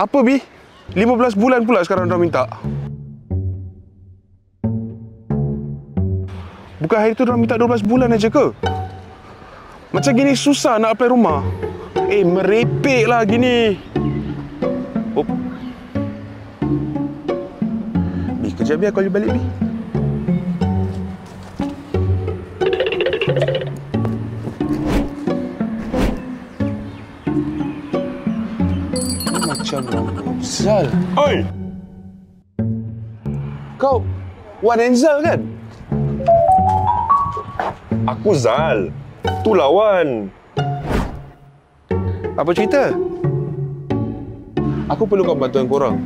Apa bi? 15 bulan pula sekarang dah minta. Bukan hari tu dah minta 12 bulan aja ke? Macam gini susah nak apply rumah. Eh, merepek lah gini. Oh. Bi, kejap biar aku balik, Bi. Zal. Oi! Kau Wan Zal kan? Aku Zal. Tu lawan. Apa cerita? Aku perlukan bantuan kau orang.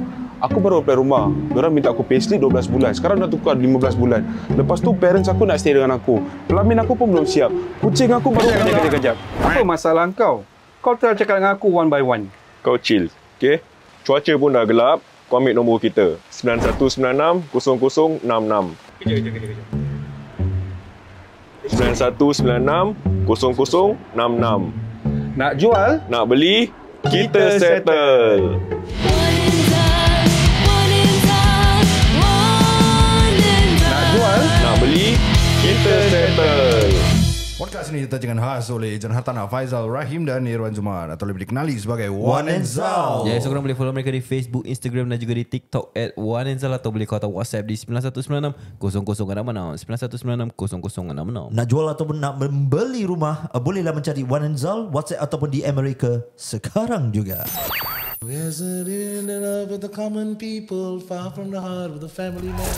Aku baru pergi rumah. Mereka minta aku payslip 12 bulan. Sekarang dah tukar 15 bulan. Lepas tu, parents aku nak stay dengan aku. Pelamin aku pun belum siap. Kucing aku baru... Kejap, kejap, kejap. Apa masalah kau? Kau telah cakap dengan aku one by one. Kau chill. Okay, cuaca pun dah gelap, kau ambil nombor kita. 9196-0066. Kejap, kejap, kejap. kejap. 9196-0066. Nak jual? Nak beli? Kita, kita settle. settle. Kita settle. Podcast ini dengan khas oleh Ejen Hartana, Faizal Rahim dan Irwan Zuman Atau lebih dikenali sebagai One and Zal Jadi ya, yeah, so boleh follow mereka di Facebook, Instagram dan juga di TikTok At One and Zal Atau boleh kata WhatsApp di 9196-0066 9196-0066 Nak jual ataupun nak membeli rumah eh, Bolehlah mencari One and Zal WhatsApp ataupun di Amerika sekarang juga Where's the love of the common people Far from the heart of the family man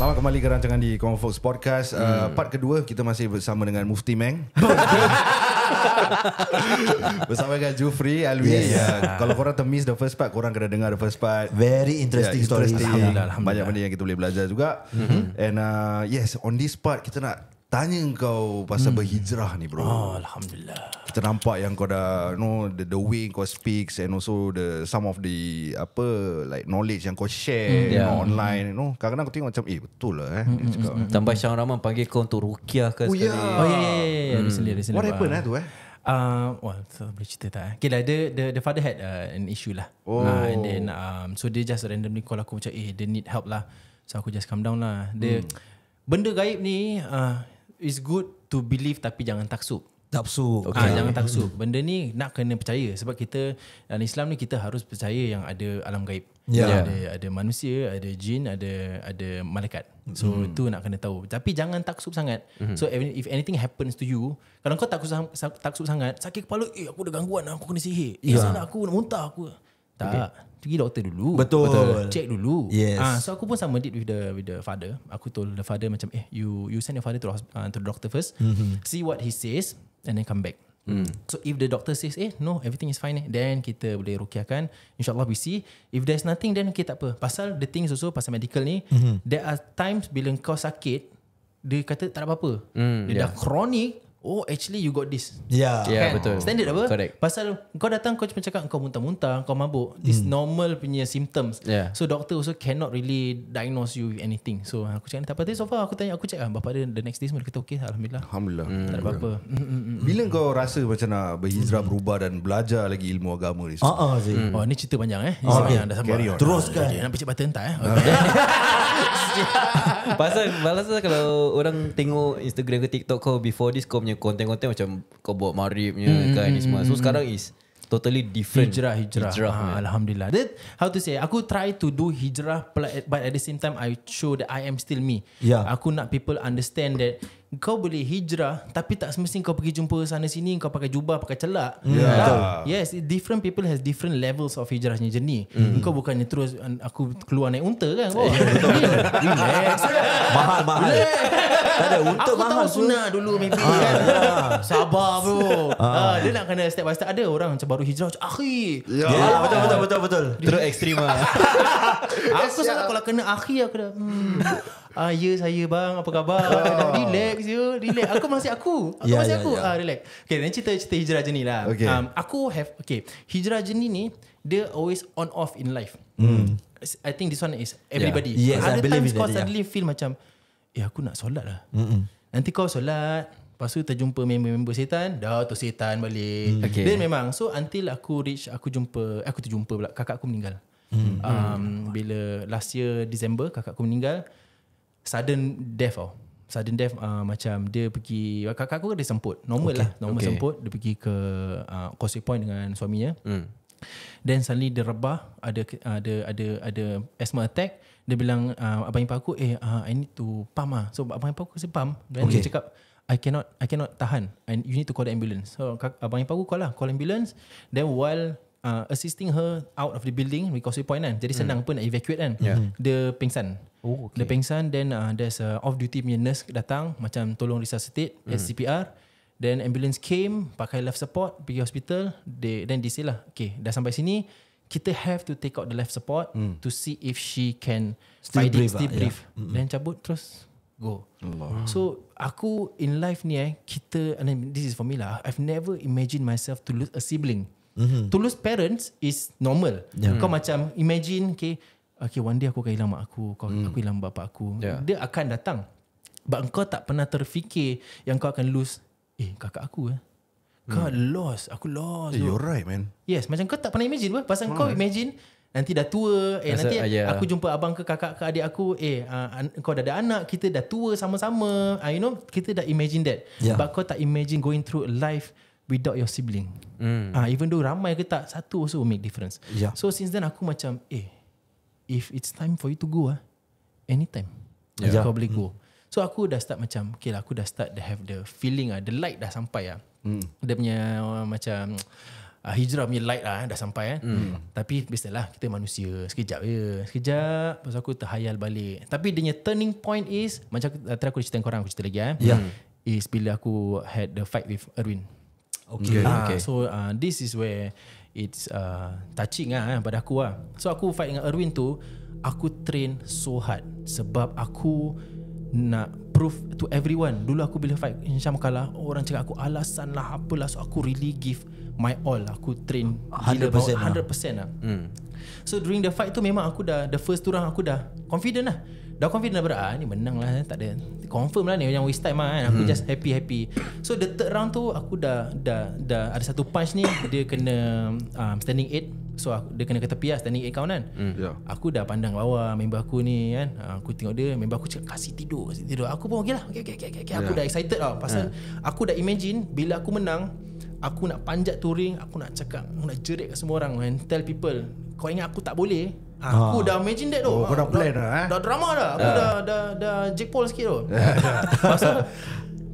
Selamat kembali ke rancangan di Convox Podcast. Uh, hmm. Uh, part kedua kita masih bersama dengan Mufti Meng. bersama dengan Jufri Alwi. Yes. Yeah. Kalau korang termiss the first part, korang kena dengar the first part. Very interesting yeah, ya, story. Alhamdulillah, Banyak benda yang kita boleh belajar juga. Mm-hmm. And uh, yes, on this part kita nak Tanya kau pasal hmm. berhijrah ni bro. Oh, alhamdulillah. Kita nampak yang kau dah you know the, the way kau speaks and also the some of the apa like knowledge yang kau share mm, yeah. know, online hmm. you know. Kadang-kadang aku tengok macam eh betul lah eh. Mm, mm, Tambah Syang Rahman panggil kau untuk rukiah ke oh, sekali. Yeah. Oh ya. Yeah, yeah, yeah. Ya. Hmm. Recently, recently, What happened eh tu eh? Um, well, so boleh cerita tak eh. Okay lah, the, the, the father had uh, an issue lah. Oh. Uh, and then, um, so dia just randomly call aku macam, eh, they need help lah. So aku just calm down lah. Dia, benda gaib ni, uh, it's good to believe tapi jangan taksub. Taksub. Ah, okay. Ha, jangan taksub. Benda ni nak kena percaya sebab kita dalam Islam ni kita harus percaya yang ada alam gaib. Ya. Yeah. Ada ada manusia, ada jin, ada ada malaikat. So mm. tu nak kena tahu. Tapi jangan taksub sangat. Mm. So if anything happens to you, kalau kau taksub taksub sangat, sakit kepala, eh aku ada gangguan, aku kena sihir. Eh yeah. salah aku nak muntah aku. Tak. Okay pergi doktor dulu betul, betul. check dulu yes. uh, so aku pun sama did with the with the father aku told the father macam eh you you send your father to the, uh, to the doctor first mm-hmm. see what he says and then come back Hmm. So if the doctor says Eh no everything is fine eh, Then kita boleh rukiahkan InsyaAllah we see If there's nothing Then okay tak apa Pasal the thing is also Pasal medical ni mm-hmm. There are times Bila kau sakit Dia kata tak ada apa-apa mm, Dia yeah. dah ya. chronic Oh actually you got this Yeah, yeah kan? betul. Standard apa Correct. Pasal kau datang Kau cuma cakap Kau muntah-muntah Kau mabuk This hmm. normal punya symptoms yeah. So doctor also Cannot really diagnose you With anything So aku cakap Tak apa So far aku tanya Aku cakap lah Bapak dia the next day Semua dia kata okay Alhamdulillah Alhamdulillah hmm. Tak ada hmm. apa-apa hmm, Bila kau rasa macam nak Berhijrah berubah Dan belajar lagi ilmu agama ni Uh-uh, hmm. Oh ni cerita panjang eh oh, ah, okay. dah sampai. Teruskan okay. Nak pecik button entah eh okay. Pasal Pasal lah kalau orang tengok Instagram ke TikTok kau Before this kau punya konten-konten macam kau buat maribnya mm, kan mm, ni semua. Hmm, so mm, sekarang is totally different. Hijrah, hijrah. hijrah ha, Alhamdulillah. That, how to say, aku try to do hijrah but at the same time I show that I am still me. Yeah. Aku nak people understand that kau boleh hijrah tapi tak semestinya kau pergi jumpa sana sini kau pakai jubah pakai celak yeah. Ya, yeah. yes different people has different levels of hijrahnya jenis mm. kau bukannya terus aku keluar naik unta kan kau eh, oh. ya, mahal mahal ada unta aku mahal tahu sunnah dulu maybe kan sabar bro ah. ah. dia nak kena step by step ada orang macam baru hijrah macam akhi yeah. Yeah. Yeah. betul betul betul betul terus ekstrim lah. aku sangat kalau kena akhi aku dah hmm. Ah ya saya bang apa khabar? relax je, ya. relax. Aku masih aku. Aku yeah, masih yeah, aku. Yeah. Ah relax. Okay, ni cerita cerita hijrah jenis ni lah. Okay. Um, aku have okay, hijrah jenis ni dia always on off in life. Hmm. I think this one is everybody. Yeah. Yes, Other I times kau suddenly yeah. feel macam eh aku nak solat lah. Mm-mm. Nanti kau solat, Lepas tu terjumpa member-member setan Dah tu setan balik hmm. okay. Then memang So until aku reach Aku jumpa eh, Aku terjumpa pula Kakak aku meninggal hmm. Um, hmm. Bila last year December Kakak aku meninggal sudden death tau. Sudden death uh, macam dia pergi, kakak aku ada kan semput. Normal okay. lah, normal okay. semput. Dia pergi ke uh, Causeway Point dengan suaminya. Hmm. Then suddenly dia rebah ada ada ada ada asthma attack dia bilang uh, abang ipar aku eh uh, I need to pump ah so abang ipar aku kasi pump dan okay. dia cakap I cannot I cannot tahan and you need to call the ambulance so abang ipar aku call lah call ambulance then while uh, assisting her out of the building we causeway point kan jadi hmm. senang pun nak evacuate kan yeah. Hmm. dia pingsan oh, okay. dia pingsan then uh, there's a off duty punya nurse datang macam tolong resuscitate mm. CPR then ambulance came pakai life support pergi hospital they, then they say lah okay dah sampai sini kita have to take out the life support mm. to see if she can still fight breathe, it, ah, still breathe. Yeah. Hmm. then cabut terus go Allah. so aku in life ni eh kita and then this is for me lah I've never imagined myself to lose a sibling Mm-hmm. To lose parents is normal. Yeah. Kau macam imagine okay, okay one day aku akan hilang mak aku, kau mm. aku hilang bapa aku. Yeah. Dia akan datang. But kau tak pernah terfikir yang kau akan lose eh kakak aku eh. Hmm. Kau mm. lost, aku lost. Hey, eh, you're right man. Yes, macam kau tak pernah imagine apa? Pasal oh. kau imagine nanti dah tua, eh nanti a, ah, yeah. aku jumpa abang ke kakak ke adik aku, eh uh, kau dah ada anak, kita dah tua sama-sama. Uh, you know, kita dah imagine that. Yeah. But kau tak imagine going through life without your sibling. Mm. Ah, even though ramai ke tak, satu also will make difference. Yeah. So since then aku macam, eh, if it's time for you to go ah, anytime, yeah. Yeah. kau ya. boleh mm. go. So aku dah start macam, okay lah, aku dah start to have the feeling ah, the light dah sampai ah. Mm. Dia punya uh, macam uh, hijrah punya light lah dah sampai eh. Mm. Tapi biasalah kita manusia sekejap je. Sekejap pasal aku terhayal balik. Tapi dia punya turning point is macam uh, aku cerita korang aku cerita lagi eh. Yeah. Is bila aku had the fight with Erwin. Okay. Uh, okay. So uh, this is where it's uh, touching ah pada aku ah. So aku fight dengan Erwin tu, aku train so hard sebab aku nak prove to everyone. Dulu aku bila fight Hisham kalah, orang cakap aku alasan lah apa lah, so aku really give my all aku train 100% gila, 100% lah, lah. Hmm. so during the fight tu memang aku dah the first turang aku dah confident lah dah confident dah berat ah, ni menang lah eh, tak ada confirm lah ni yang waste time lah kan aku hmm. just happy happy so the third round tu aku dah dah dah ada satu punch ni dia kena um, standing eight so aku, dia kena ke tepi lah standing eight count kan hmm. yeah. aku dah pandang bawah member aku ni kan ah, aku tengok dia member aku cakap kasih tidur kasih tidur aku pun okey lah okey okey okey okay. aku yeah. dah excited lah pasal yeah. aku dah imagine bila aku menang aku nak panjat touring aku nak cakap aku nak jerit kat semua orang and tell people kau ingat aku tak boleh ah, aku ha. dah imagine that tu oh, kau dah ah, plan dah eh? dah drama dah aku uh. dah dah dah Jake Paul sikit tu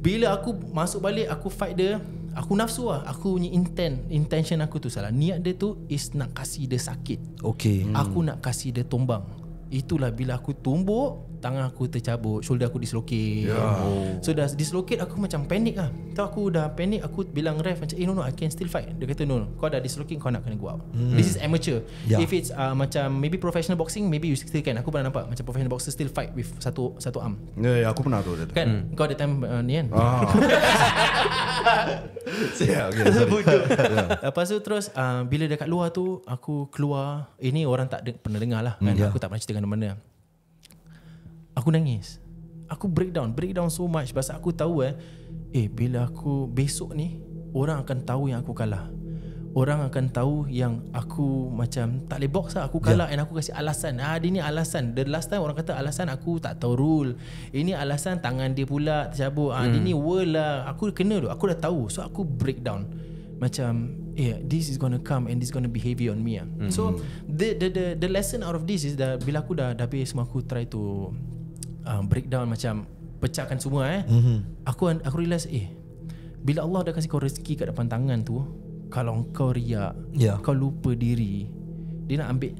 bila aku masuk balik aku fight dia aku nafsu lah aku punya intent intention aku tu salah niat dia tu is nak kasih dia sakit okay. aku nak kasih dia tumbang itulah bila aku tumbuk tangan aku tercabut shoulder aku dislocate yeah. so dah dislocate aku macam panik lah Tahu aku dah panik aku bilang ref macam eh no no I can still fight dia kata no no kau dah dislocate kau nak kena go out hmm. this is amateur yeah. if it's uh, macam maybe professional boxing maybe you still can aku pernah nampak macam professional boxer still fight with satu satu arm ya yeah, yeah, aku pernah tu kan hmm. kau ada time uh, ni kan ah. yeah, okay, sorry. yeah. Ya. lepas tu terus uh, bila dekat luar tu aku keluar ini orang tak de- pernah dengar lah kan? Hmm, yeah. aku tak pernah cerita dengan mana Aku nangis Aku breakdown Breakdown so much Sebab aku tahu eh Eh bila aku Besok ni Orang akan tahu yang aku kalah Orang akan tahu yang Aku macam Tak boleh box lah Aku kalah yeah. And aku kasih alasan ah, Dia ni alasan The last time orang kata Alasan aku tak tahu rule Ini alasan tangan dia pula Tercabut ah, hmm. Dia ni world lah Aku kena tu Aku dah tahu So aku breakdown Macam Yeah, this is gonna come and this is gonna behave on me. Mm-hmm. So hmm. the the the the lesson out of this is that bila aku dah dah habis semua aku try to uh, breakdown macam pecahkan semua eh. Mm-hmm. Aku aku realize eh bila Allah dah kasih kau rezeki kat depan tangan tu, kalau kau riak, yeah. kau lupa diri, dia nak ambil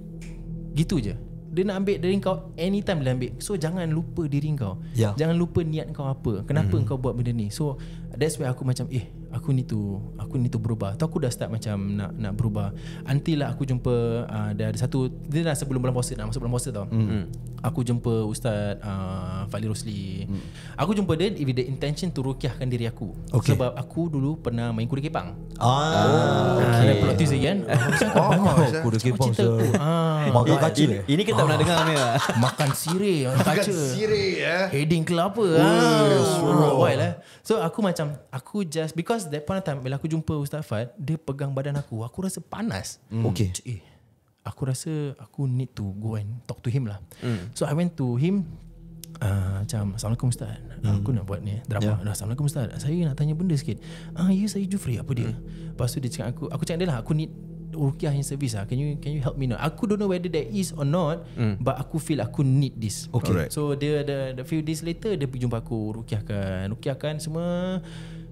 gitu je. Dia nak ambil dari kau anytime dia ambil. So jangan lupa diri kau. Yeah. Jangan lupa niat kau apa. Kenapa mm-hmm. kau buat benda ni? So That's why aku macam Eh aku ni tu Aku ni tu berubah Tu aku dah start macam Nak nak berubah Until lah aku jumpa uh, Dia ada satu Dia dah sebelum bulan puasa Nak masuk bulan puasa tau mm-hmm. Aku jumpa Ustaz uh, Fadli Rosli mm. Aku jumpa dia With the intention To rukiahkan diri aku okay. Sebab aku dulu Pernah main kuda kepang Ah, oh, okay. Ada plot twist kan oh, Kuda kepang Cinta aku Makan kaca ini, ini kita pernah dengar ni Makan sirih Makan kaca Makan sirih eh. Heading kelapa Wild eh So aku macam macam aku just because that point of time bila aku jumpa Ustaz Fad, dia pegang badan aku. Aku rasa panas. Mm. Okay. eh, aku rasa aku need to go and talk to him lah. Mm. So I went to him uh, macam Assalamualaikum Ustaz. Mm. Aku nak buat ni eh, drama. Yeah. Nah, Assalamualaikum Ustaz. Saya nak tanya benda sikit. Ah, you ya, saya Jufri apa dia? Mm. Lepas tu dia cakap aku, aku cakap dia lah aku need rukiah yang servis lah can you can you help me now aku don't know whether that is or not mm. but aku feel aku need this okay Alright. so dia the, the, few days later dia pergi jumpa aku Rukiah kan? semua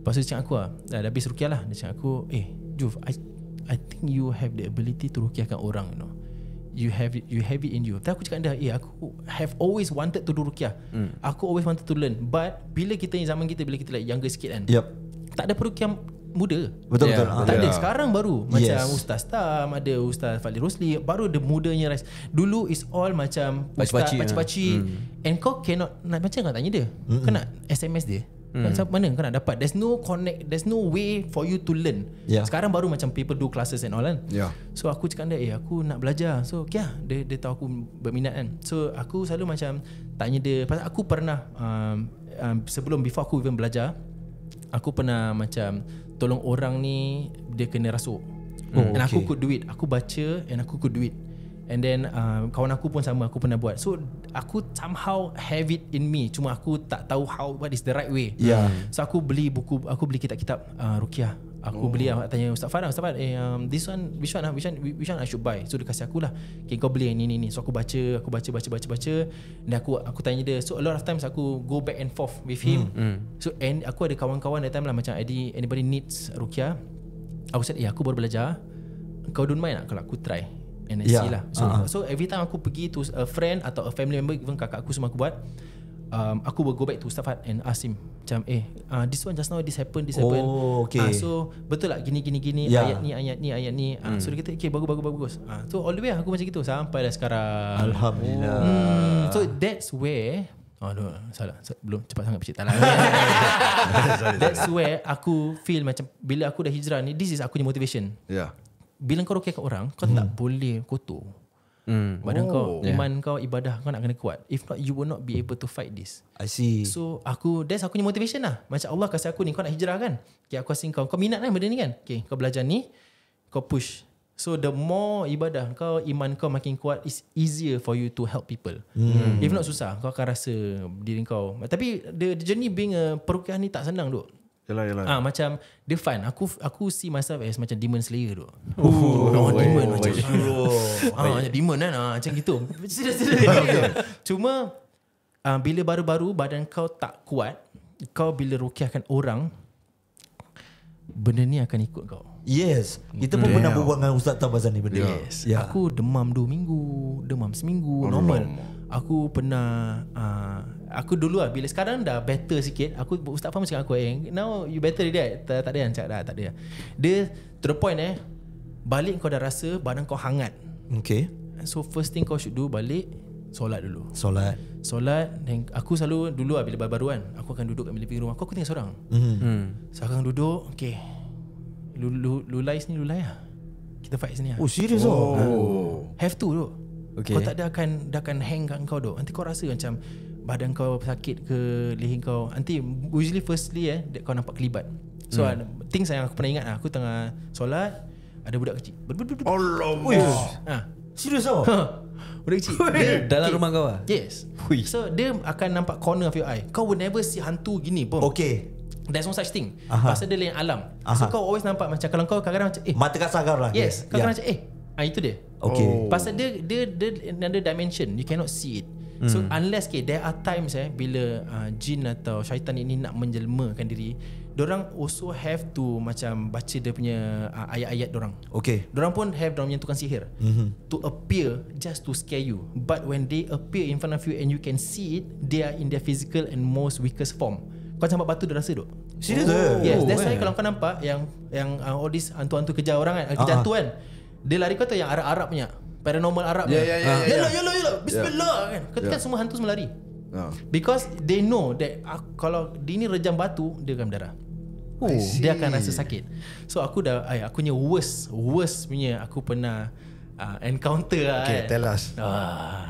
lepas tu dia cakap aku lah ah, dah, habis rukiah lah dia cakap aku eh Juf I I think you have the ability to rukiahkan orang you know you have it, you have it in you. Tapi aku cakap dia, eh aku have always wanted to do Rukiah. Mm. Aku always wanted to learn. But bila kita ni zaman kita bila kita like younger sikit kan. Yep. Tak ada perukiah muda. Betul yeah. betul. Tak yeah. Ya. sekarang baru macam yes. ustaz Tam ada ustaz Fadli Rosli baru ada mudanya rise. Dulu is all macam pacik-pacik ustaz pacik-pacik yeah. Hmm. and kau cannot nak macam kau tanya dia. Mm-mm. Kau SMS dia. Macam mana kau nak dapat There's no connect There's no way for you to learn yeah. Sekarang baru macam People do classes and all kan yeah. So aku cakap dia Eh aku nak belajar So okay lah dia, dia tahu aku berminat kan So aku selalu macam Tanya dia Pasal aku pernah um, um, Sebelum Before aku even belajar Aku pernah macam tolong orang ni dia kena rasuk. Oh, and okay. aku could do it. Aku baca and aku could do it. And then uh, kawan aku pun sama aku pernah buat. So aku somehow have it in me. Cuma aku tak tahu how what is the right way. Yeah. So aku beli buku aku beli kitab-kitab uh, rukyah. Aku oh. beli Tanya Ustaz Farah Ustaz Farah eh, um, This one Which one which one, which one I should buy So dia kasih aku lah Okay kau beli yang ni ni ni So aku baca Aku baca baca baca baca Dan aku aku tanya dia So a lot of times Aku go back and forth With him hmm. Hmm. So and Aku ada kawan-kawan That time lah Macam anybody needs Rukia Aku said Eh aku baru belajar Kau don't mind tak Kalau aku try And I yeah. see lah so, uh-huh. so every time aku pergi To a friend Atau a family member Even kakak aku semua aku buat um, aku will go back to Ustaz and ask him macam eh uh, this one just now this happened this happened oh, okay. uh, so betul lah gini gini gini yeah. ayat ni ayat ni ayat ni ah, hmm. uh, so dia kata okay bagus bagus bagus uh, so all the way lah, aku macam gitu sampai dah sekarang Alhamdulillah hmm, so that's where Oh no, salah. Belum cepat sangat pecik talang. That's where aku feel macam bila aku dah hijrah ni, this is aku punya motivation. Ya. Yeah. Bila kau rokeh orang, kau hmm. tak boleh kotor. Mm. Badan oh. kau, iman yeah. kau, ibadah kau nak kena kuat. If not, you will not be able to fight this. I see. So, aku, that's aku punya motivation lah. Macam Allah kasih aku ni, kau nak hijrah kan? Okay, aku kasih kau. Kau minat lah benda ni kan? Okay, kau belajar ni, kau push. So, the more ibadah kau, iman kau makin kuat, it's easier for you to help people. Mm. If not, susah. Kau akan rasa diri kau. Tapi, the, the journey being a perukian ni tak senang duk. Yalah, yalah. Ah macam dia fun. Aku aku see myself as macam demon slayer tu. Oh, oh, demon oh, macam. Oh, oh, oh. ah ha, macam demon kan. Ah ha, macam gitu. Cuma uh, bila baru-baru badan kau tak kuat, kau bila rukiahkan orang benda ni akan ikut kau. Yes, kita pun hmm. Damn. pernah berbuat dengan ustaz tau ni benda. Yes. Yeah. Aku demam dua minggu, demam seminggu oh, normal. normal. Aku pernah uh, Aku dulu lah Bila sekarang dah better sikit Aku Ustaz Fahmi cakap aku eh, Now you better than that Tak ada yang cakap dah Tak ada Dia To the point eh Balik kau dah rasa Badan kau hangat Okay So first thing kau should do Balik Solat dulu Solat Solat Then Aku selalu dulu lah Bila baru-baru kan Aku akan duduk kat living rumah. aku Aku tinggal seorang mm-hmm. Hmm. So aku akan duduk Okay Lulai sini lulai lah Kita fight sini lah Oh serious oh. oh. Have to tu Okay. Kau tak ada akan, akan hang kat kau tu Nanti kau rasa macam badan kau sakit ke leher kau nanti usually firstly eh kau nampak kelibat so hmm. uh, things yang aku pernah ingat aku tengah solat ada budak kecil Allah ha. serius oh Budak kecil dia, Dalam okay. rumah kau lah Yes Hui. So dia akan nampak corner of your eye Kau will never see hantu gini pun Okay There's no such thing Aha. Pasal dia lain alam Aha. So kau always nampak macam Kalau kau kadang-kadang macam eh. Mata kasar kau lah Yes Kadang-kadang yeah. macam eh ah, Itu dia Okay oh. Pasal dia, dia, dia Another dimension You cannot see it Hmm. So unless okay, there are times eh bila uh, jin atau syaitan ini nak menjelmakan diri, orang also have to macam baca dia punya uh, ayat-ayat orang. Okay. Orang pun have orang yang tukang sihir mm-hmm. to appear just to scare you. But when they appear in front of you and you can see it, they are in their physical and most weakest form. Kau nampak batu dia rasa duk. Serius eh? oh. Yes, that's oh, why oh, kalau kau nampak yang yang uh, all this hantu-hantu kejar orang kan, uh, kejar uh-huh. Ah, ah. tu kan. Dia lari kau tu yang arak-arak punya paranormal Arab yeah, yeah, yeah, yeah, yeah, yeah. Yalah, yalah, yalah. Bismillah yeah. kan. Ya. Ketika yeah. semua hantu semelari. Yeah. Because they know that uh, kalau dia ni rejam batu, dia akan berdarah. Oh, dia akan rasa sakit. So aku dah, ay, aku punya worst, worst punya aku pernah uh, encounter lah. Okay, kan. tell us. Uh, ah.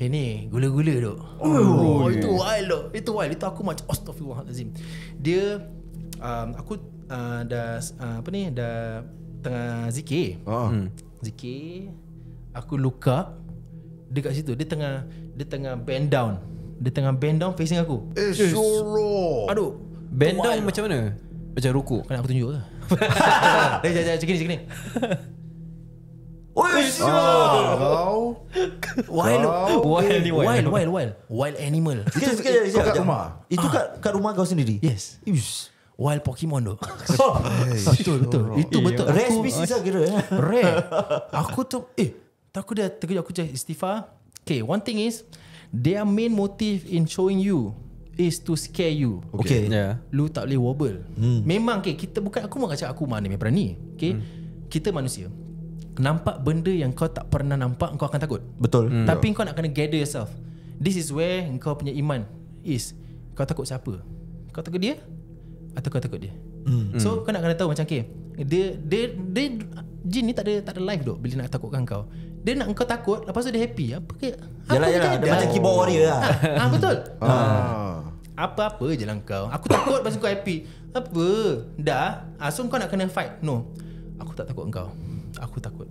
ini gula-gula tu. Oh, oh itu wild tu. Itu wild. Itu aku macam astaghfirullahalazim. Dia, um, aku uh, dah, uh, apa ni, dah tengah zikir. Oh. Hmm. Zikir. Aku look up kat situ Dia tengah Dia tengah bend down Dia tengah bend down facing aku Eh yes. suruh Aduh Bend down macam mana? Macam rukuk Kan aku tunjuk lah Eh jangan jangan Cikini cikini Oh sure. Kau Wild Wild Wild Wild Wild Wild animal Itu kat rumah Itu kat, kat rumah kau sendiri Yes Yes Wild Pokemon tu Betul betul Itu betul Rare species lah kira eh. Rare Aku tu Eh tak aku dah terkejut aku cakap istighfar. Okay, one thing is their main motive in showing you is to scare you. Okay. okay. Ya. Yeah. Lu tak boleh wobble. Hmm. Memang okay, kita bukan aku mau cakap aku mana berani. Okay. Hmm. Kita manusia. Nampak benda yang kau tak pernah nampak Kau akan takut Betul hmm. Tapi kau nak kena gather yourself This is where kau punya iman Is Kau takut siapa Kau takut dia Atau kau takut dia hmm. So hmm. kau nak kena tahu macam okay, dia, dia, dia, dia Jin ni tak ada, tak ada life dok Bila nak takutkan kau dia nak engkau takut lepas tu dia happy apa ke yalah yalah dia macam keyboard oh. warrior lah ha, betul ha. ha. apa-apa je lah kau aku takut pasal kau happy apa dah ha, so kau nak kena fight no aku tak takut engkau aku takut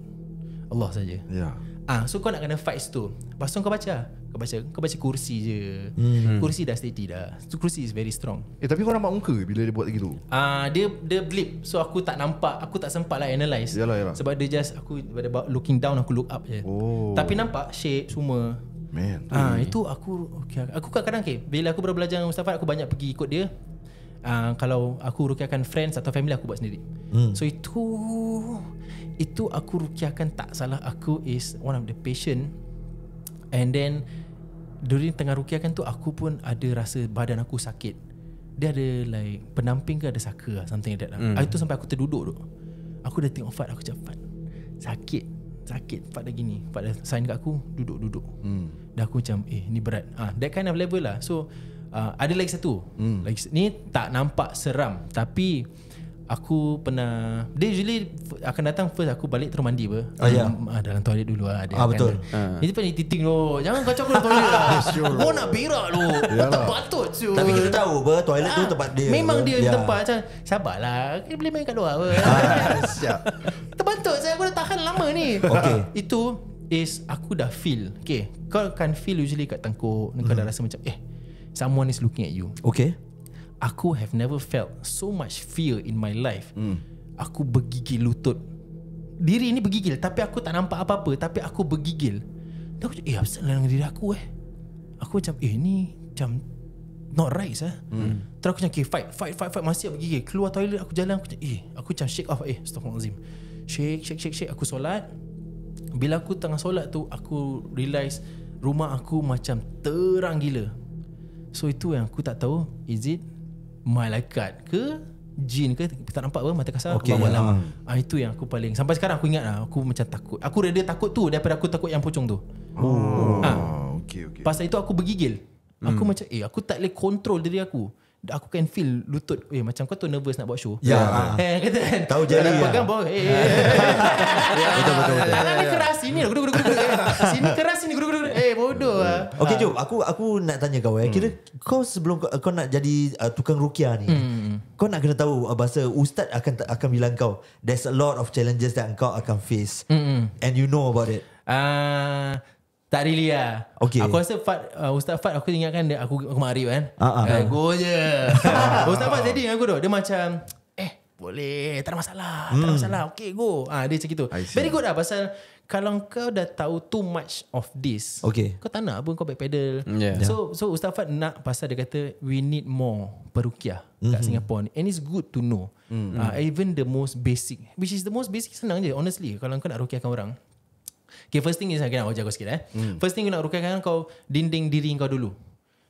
Allah saja ya yeah. Ah, ha, so kau nak kena fight tu. Pasal kau baca. Kau baca, kau baca kursi je. Hmm. Kursi dah steady dah. So, kursi is very strong. Eh tapi kau nampak muka bila dia buat gitu? Ah, ha, dia dia blip. So aku tak nampak, aku tak sempat lah analyze. Yalah, yalah. Sebab dia just aku pada looking down aku look up je. Oh. Tapi nampak shape semua. Man. Ah, ha, itu aku okay. Aku kadang-kadang okay, bila aku baru belajar dengan Mustafa aku banyak pergi ikut dia. Uh, kalau aku rukiahkan friends atau family aku buat sendiri. Hmm. So itu itu aku rukiahkan tak salah aku is one of the patient and then during tengah rukiahkan tu aku pun ada rasa badan aku sakit dia ada like penamping ke ada saka lah, something like that lah. Hmm. itu sampai aku terduduk tu aku dah tengok Fad aku cakap Fad sakit sakit Fad dah gini Fad dah sign kat aku duduk duduk mm. dah aku macam eh ni berat ah, that kind of level lah so uh, ada lagi satu mm. lagi, ni tak nampak seram tapi Aku pernah Dia usually Akan datang first Aku balik terus mandi apa Ah ya. Hmm, ah, dalam toilet dulu lah dia ah, Betul Dia ah. pun titing lo Jangan kacau aku dalam toilet lah Kau nak berak lo Tak patut tu Tapi kita tahu apa Toilet ah, tu tempat dia Memang dia yeah. tempat macam Sabarlah Kita boleh main kat luar apa ah, Siap Terbantut saya Aku dah tahan lama ni Okay ah, Itu Is aku dah feel Okay Kau kan feel usually kat tengkuk Kau mm. dah hmm. rasa macam Eh Someone is looking at you Okay aku have never felt so much fear in my life. Mm. Aku bergigil lutut. Diri ni bergigil tapi aku tak nampak apa-apa tapi aku bergigil. Dan aku eh apa lah dengan diri aku eh? Aku macam eh ni macam not right ah. Mm. Terus aku macam okay, fight fight fight fight masih bergigil. Keluar toilet aku jalan aku macam eh aku macam shake off eh stop astagfirullahalazim. Shake shake shake shake aku solat. Bila aku tengah solat tu aku realise rumah aku macam terang gila. So itu yang aku tak tahu Is it malaikat ke jin ke tak nampak apa mata kasar okay, bawa lah. ah, itu yang aku paling sampai sekarang aku ingat lah aku macam takut aku rada takut tu daripada aku takut yang pocong tu oh, ah. okay, okay. pasal itu aku bergigil aku hmm. macam eh aku tak boleh control diri aku aku can feel lutut eh macam kau tu nervous nak buat show ya eh, kan? tahu jadi ya pegang bawah eh, eh, eh. betul betul tangan ni keras sini lah guduk guduk sini keras sini guduk guduk eh bodoh lah Okay, ah. jom aku aku nak tanya kau eh hmm. kira kau sebelum kau, nak jadi uh, tukang rukia ni hmm, hmm, kau nak kena tahu uh, bahasa ustaz akan akan bilang kau there's a lot of challenges that kau akan face and you know about it ah, tak really lah. Okay. Aku rasa Fad, uh, Ustaz Fad aku ingatkan dia, aku, aku marib kan. Uh, uh, uh, go je. Ustaz Fad jadi dengan aku tu. Dia macam, eh boleh, tak ada masalah. Hmm. Tak ada hmm. masalah, okay go. Ah, dia macam itu. Very good lah pasal kalau kau dah tahu too much of this, okay. kau tak nak pun kau backpedal. Mm, yeah. So, so Ustaz Fat nak pasal dia kata, we need more perukiah mm-hmm. kat mhm. Singapore And it's good to know. Mm-hmm. Uh, even the most basic, which is the most basic senang je honestly. Kalau kau nak rukiahkan orang, Okay, first thing is aku nak ajar kau sikit eh. Mm. First thing kau nak rukaikan kau dinding diri kau dulu.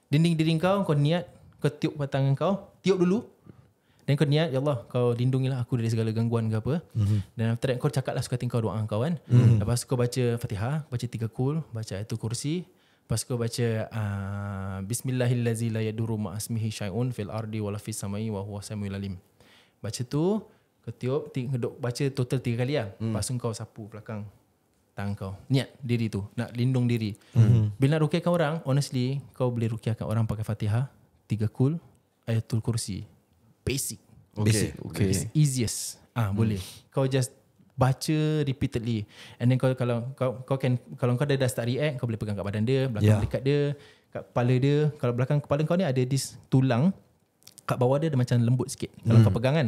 Dinding diri kau, kau niat, kau tiup batang kau, tiup dulu. Dan kau niat, Ya Allah, kau lindungilah aku dari segala gangguan ke apa. Mm-hmm. Dan after that, kau cakap lah suka tingkau doa kau kan. Mm-hmm. Lepas kau baca Fatihah, baca tiga kul, baca ayat kursi. Lepas kau baca uh, ah, Bismillahillazi la Baca tu, kau tiup, baca total tiga kali lah. Mm. Lepas tu kau sapu belakang tangan kau niat diri tu nak lindung diri mm-hmm. bila nak rukiahkan orang honestly kau boleh rukiahkan orang pakai fatihah tiga kul ayatul kursi basic okay. basic okay. Okay. easiest ah mm. boleh kau just baca repeatedly and then kau kalau kau kau can kalau kau dah, dah start react kau boleh pegang kat badan dia belakang yeah. dekat dia kat kepala dia kalau belakang kepala kau ni ada this tulang kat bawah dia ada macam lembut sikit kalau mm. kau hmm. pegang kan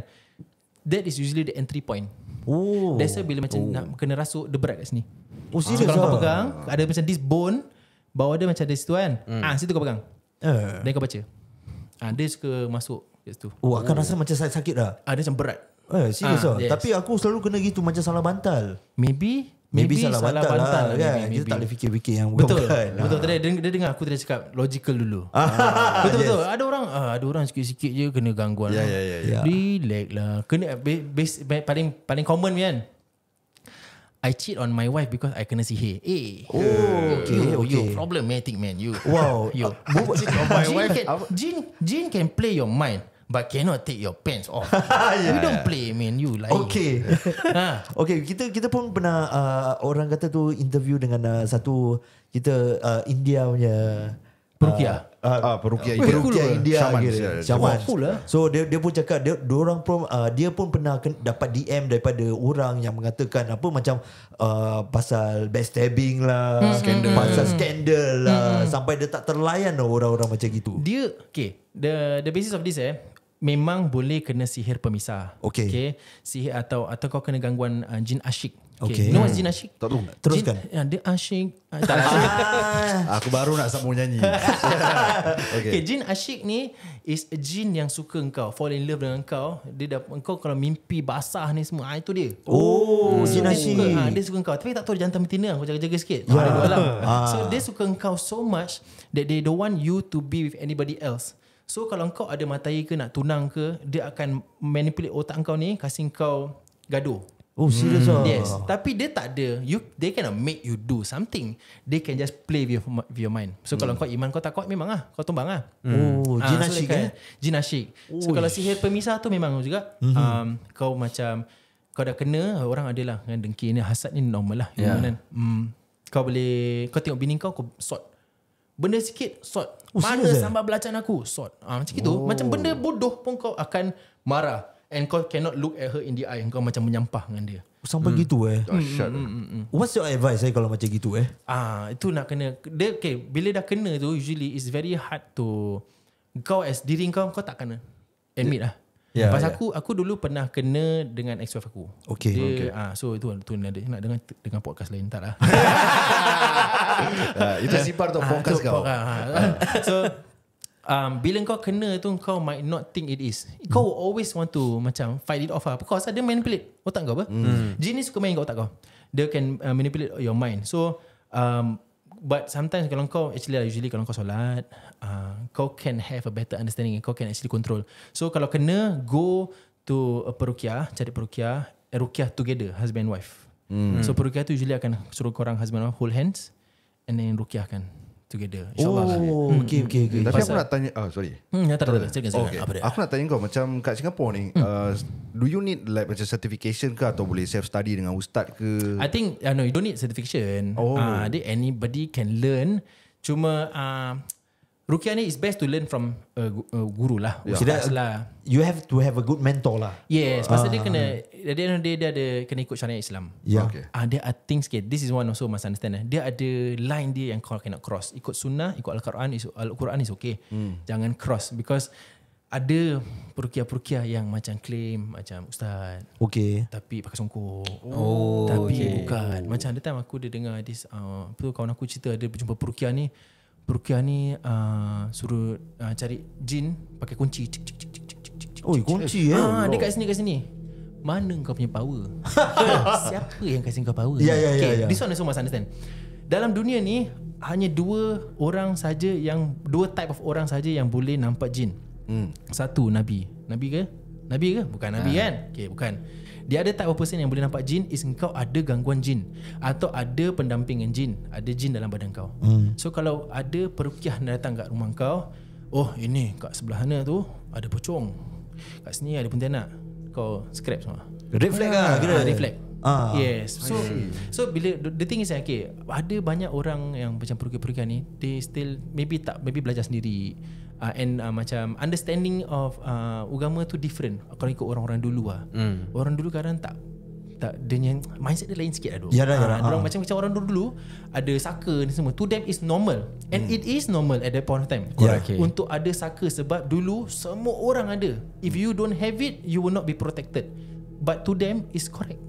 that is usually the entry point Oh. That's why bila macam oh. nak kena rasuk dia berat kat sini. Oh, so, kalau kau ah? pegang ada macam this bone bawah dia macam ada situ kan. Hmm. Ah, situ kau pegang. Dan eh. uh. kau baca. Ah, dia suka masuk kat situ. Oh, oh, akan rasa oh. macam sakit sakit dah. Ah, macam berat. Eh, serius ah, ah, yes. Tapi aku selalu kena gitu macam salah bantal. Maybe Maybe, maybe salah bantal, bantal lah, lah maybe, maybe. Kita tak boleh fikir-fikir yang Betul bukan. Betul, Ha. Dia, dia dengar aku tadi cakap Logical dulu Betul-betul ah, ah, yes. Ada orang uh, Ada orang sikit-sikit je Kena gangguan yeah, lah. yeah, yeah, yeah. Relax lah kena, base, paling, paling common kan I cheat on my wife because I kena sihir. Eh. oh, okay, you, okay. You problematic man, you. Wow. you. Uh, can play your mind. But cannot take your pants off. yeah. You don't play, man. You like Okay. Ha. okay, kita kita pun pernah uh, orang kata tu interview dengan uh, satu kita uh, India punya Perukia. Uh, uh, ah, Perukia, uh, Perukia India. Syaman. Eh? So dia dia pun cakap dia, orang pun uh, dia pun pernah dapat DM daripada orang yang mengatakan apa macam uh, pasal backstabbing lah, hmm, hmm, skandal. Hmm. pasal skandal lah, sampai dia tak terlayan lah orang-orang macam itu. Dia okay. The the basis of this eh, memang boleh kena sihir pemisah. Okay. okay. Sihir atau atau kau kena gangguan uh, jin asyik. Okay. okay. You know jin asyik? Tak tahu. Teruskan. Jin, ah, ya, dia asyik. Ah, tak ah, Aku baru nak sambung nyanyi. okay. okay. Jin asyik ni is a jin yang suka engkau. Fall in love dengan engkau. Dia dah, engkau kalau mimpi basah ni semua. itu dia. Oh, hmm. jin asyik. Dia suka, ha, dia suka engkau. Tapi tak tahu dia jantan betina. Aku jaga-jaga sikit. Yeah. Ya. Ha, lah. So, dia suka engkau so much that they don't want you to be with anybody else. So kalau kau ada matai ke nak tunang ke, dia akan manipulate otak kau ni kasi kau gaduh. Oh serius hmm. Ah? Yes. Tapi dia tak ada. You they cannot make you do something. They can just play with your, with your mind. So hmm. kalau kau iman kau tak kuat memang ah kau tumbang ah. Hmm. Oh, ha, ah, jinashik eh? so, eh. Jinashik. So kalau sihir pemisah tu memang juga mhm. um, kau macam kau dah kena orang adalah dengan dengki ni hasad ni normal lah. Yeah. Kan? Hmm. Kau boleh kau tengok bini kau kau sort. Benda sikit sort. Oh, Mana eh? sambal eh? belacan aku? Sot. Ha, ah, macam gitu. Oh. Macam benda bodoh pun kau akan marah. And kau cannot look at her in the eye. Kau macam menyampah dengan dia. Oh, sampai hmm. gitu eh. Oh, mm, mm, mm, What's your advice eh, kalau macam gitu eh? Ah, Itu nak kena. Dia, okay, bila dah kena tu, usually it's very hard to... Kau as diri kau, kau tak kena. Admit lah. Yeah, Pas yeah. aku aku dulu pernah kena dengan ex wife aku. Okay, dia, okay. Ah, so itu tu ada nak dengan dengan podcast lain tak lah. uh, itu sipar tu ah, podcast kau. Podcast, ah, ah, so um, bila kau kena tu kau might not think it is. Kau hmm. always want to macam fight it off ah. Because ada main otak kau apa? Hmm. Jenis suka main kau otak kau. Dia can uh, manipulate your mind. So um, but sometimes kalau kau actually lah, usually kalau kau solat uh, kau can have a better understanding kau can actually control so kalau kena go to a perukiah cari perukiah eh, rukiah together husband wife hmm. so perukiah tu usually akan suruh korang husband and wife hold hands and then rukiah kan together. InsyaAllah oh, Hmm. Okay, okay, hmm, okay. Hmm. Tapi Pasal. aku nak tanya, oh, sorry. Hmm, ya, tak, tak, tak. Silakan, silakan. Okay. Apa Aku nak tanya kau, macam kat Singapore ni, hmm. uh, do you need like macam certification ke atau boleh self-study dengan ustaz ke? I think, uh, no, you don't need certification. Oh. Uh, anybody can learn. Cuma, uh, Rukia ni is best to learn from a, a guru lah. Yeah. So lah. You have to have a good mentor lah. Yes, pasal uh, dia ah. kena, at the end dia ada kena ikut syariah Islam. Yeah. Okay. Uh, there are things, okay, this is one also must understand. Eh. Dia ada line dia yang kau kena cross. Ikut sunnah, ikut Al-Quran, is, Al-Quran is okay. Hmm. Jangan cross because ada perukia-perukia yang macam claim, macam ustaz. Okay. Tapi pakai songkok. Oh, Tapi okay. bukan. Macam ada time aku dia dengar this, uh, tu kawan aku cerita ada berjumpa perukia ni, Rukiah ni uh, suruh uh, cari jin pakai kunci. Cik, cik, cik, cik, cik, cik, cik, cik. Oh, kunci eh. Ah, oh, dia kat sini kat sini. Mana kau punya power? Siapa yang kasi kau power? Ya, ya, ya, okay, ya, ya. this one is almost understand. Dalam dunia ni hanya dua orang saja yang dua type of orang saja yang boleh nampak jin. Hmm. Satu nabi. Nabi ke? Nabi ke? Bukan nabi ha. kan? Okey, bukan. The other type of person yang boleh nampak jin is kau ada gangguan jin atau ada pendampingan jin, ada jin dalam badan kau. Hmm. So kalau ada perukiah nak datang kat rumah kau, oh ini kat sebelah sana tu ada pocong. Kat sini ada pontianak. Kau scrap semua. Reflect lah, ah, kira. Ah, reflect. Ah. Yes. So so bila the thing is eh, okay, ada banyak orang yang macam perukiah-perukiah ni, they still maybe tak maybe belajar sendiri uh, and uh, macam understanding of uh, agama tu different kalau ikut orang-orang dulu ah. Mm. Orang dulu kadang tak tak dengan mindset dia lain sikit lah Ya dah, ya dah. Orang macam macam orang dulu, dulu ada saka ni semua. To them is normal and mm. it is normal at that point of time. Yeah. Okay. Untuk ada saka sebab dulu semua orang ada. If you don't have it, you will not be protected. But to them is correct.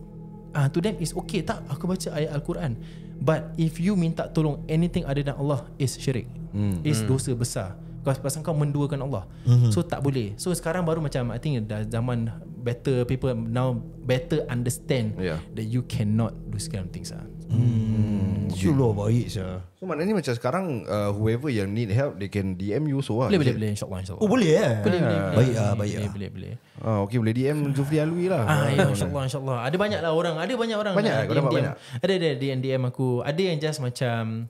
Ah uh, to them is okay tak aku baca ayat al-Quran. But if you minta tolong anything other than Allah is syirik. Mm. Is mm. dosa besar. Kau pasang kau menduakan Allah mm-hmm. So tak boleh So sekarang baru macam I think dah zaman Better people Now better understand yeah. That you cannot Do this kind of things ah. Hmm. Hmm. Yeah. baik sah. So maknanya macam sekarang uh, Whoever yang need help They can DM you so ah. lah oh, eh? Boleh boleh boleh InsyaAllah insya Oh boleh eh yeah. Boleh boleh Baik lah baik lah Boleh boleh ah, Okay boleh DM Zufri Alwi lah ah, ya, InsyaAllah insyaAllah Ada banyak lah orang Ada banyak orang Banyak lah, kau DM, banyak Ada ada DM, DM aku Ada yang just macam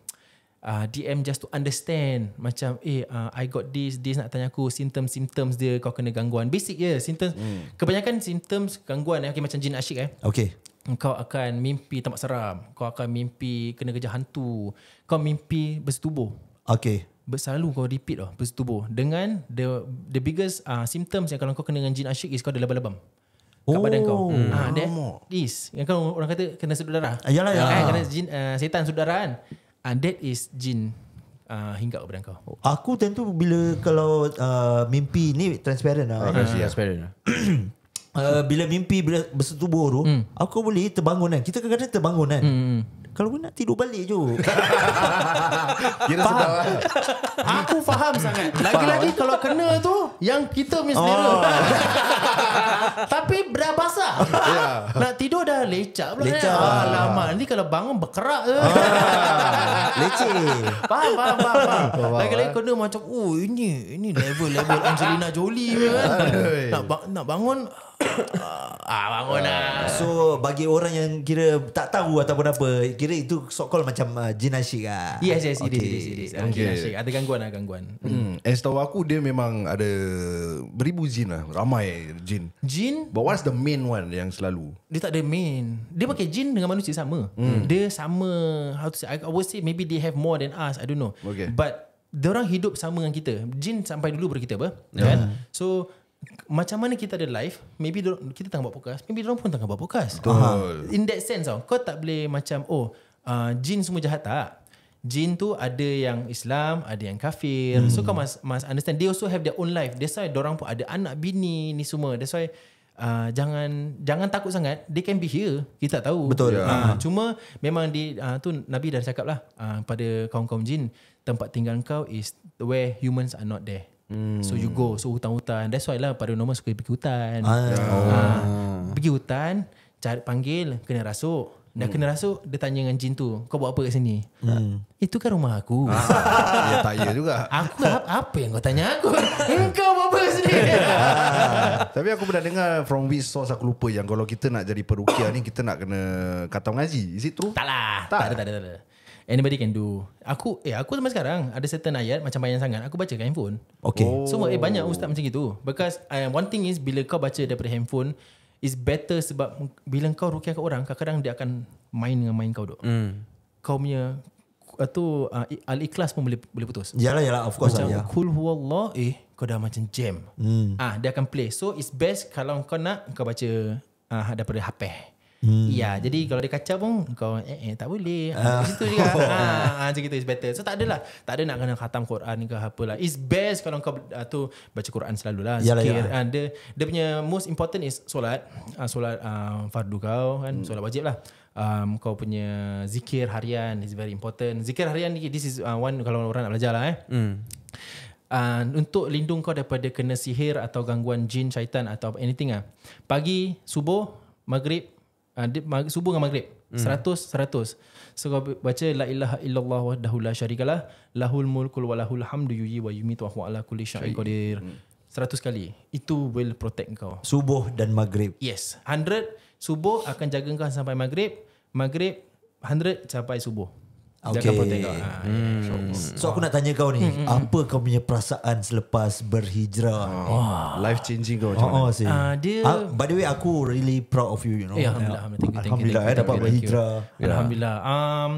uh, ah, DM just to understand macam eh uh, I got this this nak tanya aku symptoms symptoms dia kau kena gangguan basic ya yeah, symptoms mm. kebanyakan symptoms gangguan eh okay, macam jin asyik eh Okay. kau akan mimpi tempat seram kau akan mimpi kena kerja hantu kau mimpi bersetubuh okey Selalu kau repeat lah Bersetubuh Dengan The the biggest uh, symptoms Yang kalau kau kena dengan jin asyik Is kau ada lebam-lebam Kat oh, badan kau hmm. ha, That is Yang kau orang kata Kena sudut darah Yalah, yalah. Kan, kena jin, uh, Setan sudut darah kan And that is jin uh, hingga kepada kau. Aku tentu bila kalau uh, mimpi ni transparent lah. Uh, transparent. lah. Eh, bila mimpi bila bersetubuh tu, hmm. aku boleh terbangun kan. Kita kadang-kadang terbangun kan. Hmm. hmm. Kalau aku nak tidur balik je. Kira faham. Sedang, aku faham sangat. Lagi-lagi kalau kena tu, yang kita mesti oh. Tapi dah basah. Yeah. Nak tidur dah lecak pula. Lecak. Ya. Kan? Lama. Nanti kalau bangun berkerak ke. Ah. Lecek. Faham, faham, faham. faham. Lagi-lagi kena macam, oh ini, ini level-level Angelina Jolie kan. nak, nak bangun, ah bangun lah. Ah, so bagi orang yang kira tak tahu ataupun apa, kira itu sokol macam uh, jin asyik lah. Yes, yes, okay. it is, it is. Ah, okay. Jin asyik. Ada gangguan lah, gangguan. Hmm. And hmm. eh, setahu aku, dia memang ada beribu jin lah. Ramai jin. Jin? But what's the main one yang selalu? Dia tak ada main. Dia pakai jin dengan manusia sama. Hmm. Dia sama, how to say, I would say maybe they have more than us. I don't know. Okay. But, orang hidup sama dengan kita. Jin sampai dulu baru kita apa? Yeah. Kan? So, macam mana kita ada live maybe dorong, kita tengah buat podcast maybe dorong pun tengah buat podcast Betul. in that sense tau kau tak boleh macam oh uh, jin semua jahat tak jin tu ada yang Islam ada yang kafir hmm. so kau must, must understand they also have their own life that's why dorang pun ada anak bini ni semua that's why Uh, jangan jangan takut sangat they can be here kita tahu betul ya. uh, cuma memang di uh, tu nabi dah cakap lah uh, pada kaum-kaum jin tempat tinggal kau is where humans are not there So you go So hutan-hutan That's why lah Paranormal suka pergi hutan ah. ha. Pergi hutan cari, Panggil Kena rasuk Dah kena rasuk Dia tanya dengan jin tu Kau buat apa kat sini hmm. Itu kan rumah aku ah. Ya ah, tanya juga Aku apa, yang kau tanya aku Engkau hmm, buat apa kat sini ah, Tapi aku pernah dengar From which source aku lupa Yang kalau kita nak jadi perukia ni Kita nak kena Katam ngaji Is it true? Tak lah Tak, tak ada, tak ada, tak ada. Anybody can do Aku Eh aku sampai sekarang Ada certain ayat Macam banyak sangat Aku baca kat handphone Okay oh. So eh, banyak ustaz macam itu Because uh, One thing is Bila kau baca daripada handphone is better sebab Bila kau rukiah kat orang Kadang-kadang dia akan Main dengan main kau dok. mm. Kau punya Atau uh, uh, Al-ikhlas pun boleh boleh putus Yalah yalah Of course lah, Macam Kul ya. huwa Allah Eh kau dah macam jam mm. Ah, Dia akan play So it's best Kalau kau nak Kau baca uh, Daripada HP. Ya, jadi kalau dia kacau pun kau eh, eh tak boleh. Ah. Uh. Ah. Macam tu juga. ha, macam gitu is ah, ah, better. So tak adalah. Tak ada nak kena khatam Quran ke apalah. It's best kalau kau uh, tu baca Quran selalulah. Yalah, Sikir, yalah. Kan. Dia, dia punya most important is solat. Uh, solat uh, fardu kau kan. Hmm. Solat wajib lah. Um, kau punya zikir harian is very important. Zikir harian ni, this is uh, one kalau orang nak belajar lah eh. Hmm. Uh, untuk lindung kau daripada kena sihir atau gangguan jin, syaitan atau anything lah. Pagi, subuh, maghrib, uh, dia subuh dengan maghrib hmm. seratus hmm. seratus so kau baca la ilaha illallah wahdahu dahula syarikalah lahul mulkul wa lahul hamdu yuyi wa yumi wa huwa ala kulli syai'in qadir hmm. seratus kali itu will protect kau subuh dan maghrib yes hundred subuh akan jaga kau sampai maghrib maghrib hundred sampai subuh Okay. Dia tengok. Ah, ya, ya. Hmm. So, hmm. so aku nak tanya kau ni, hmm, hmm, hmm. apa kau punya perasaan selepas berhijrah? Oh. Eh. Life changing kau macam oh, mana? Uh, dia... Uh, by the way, aku really proud of you, you know. Ya, yeah, alhamdulillah. Alhamdulillah, alhamdulillah thank you, thank you, eh, thank you, dapat thank you. berhijrah. Yeah. Alhamdulillah. Um,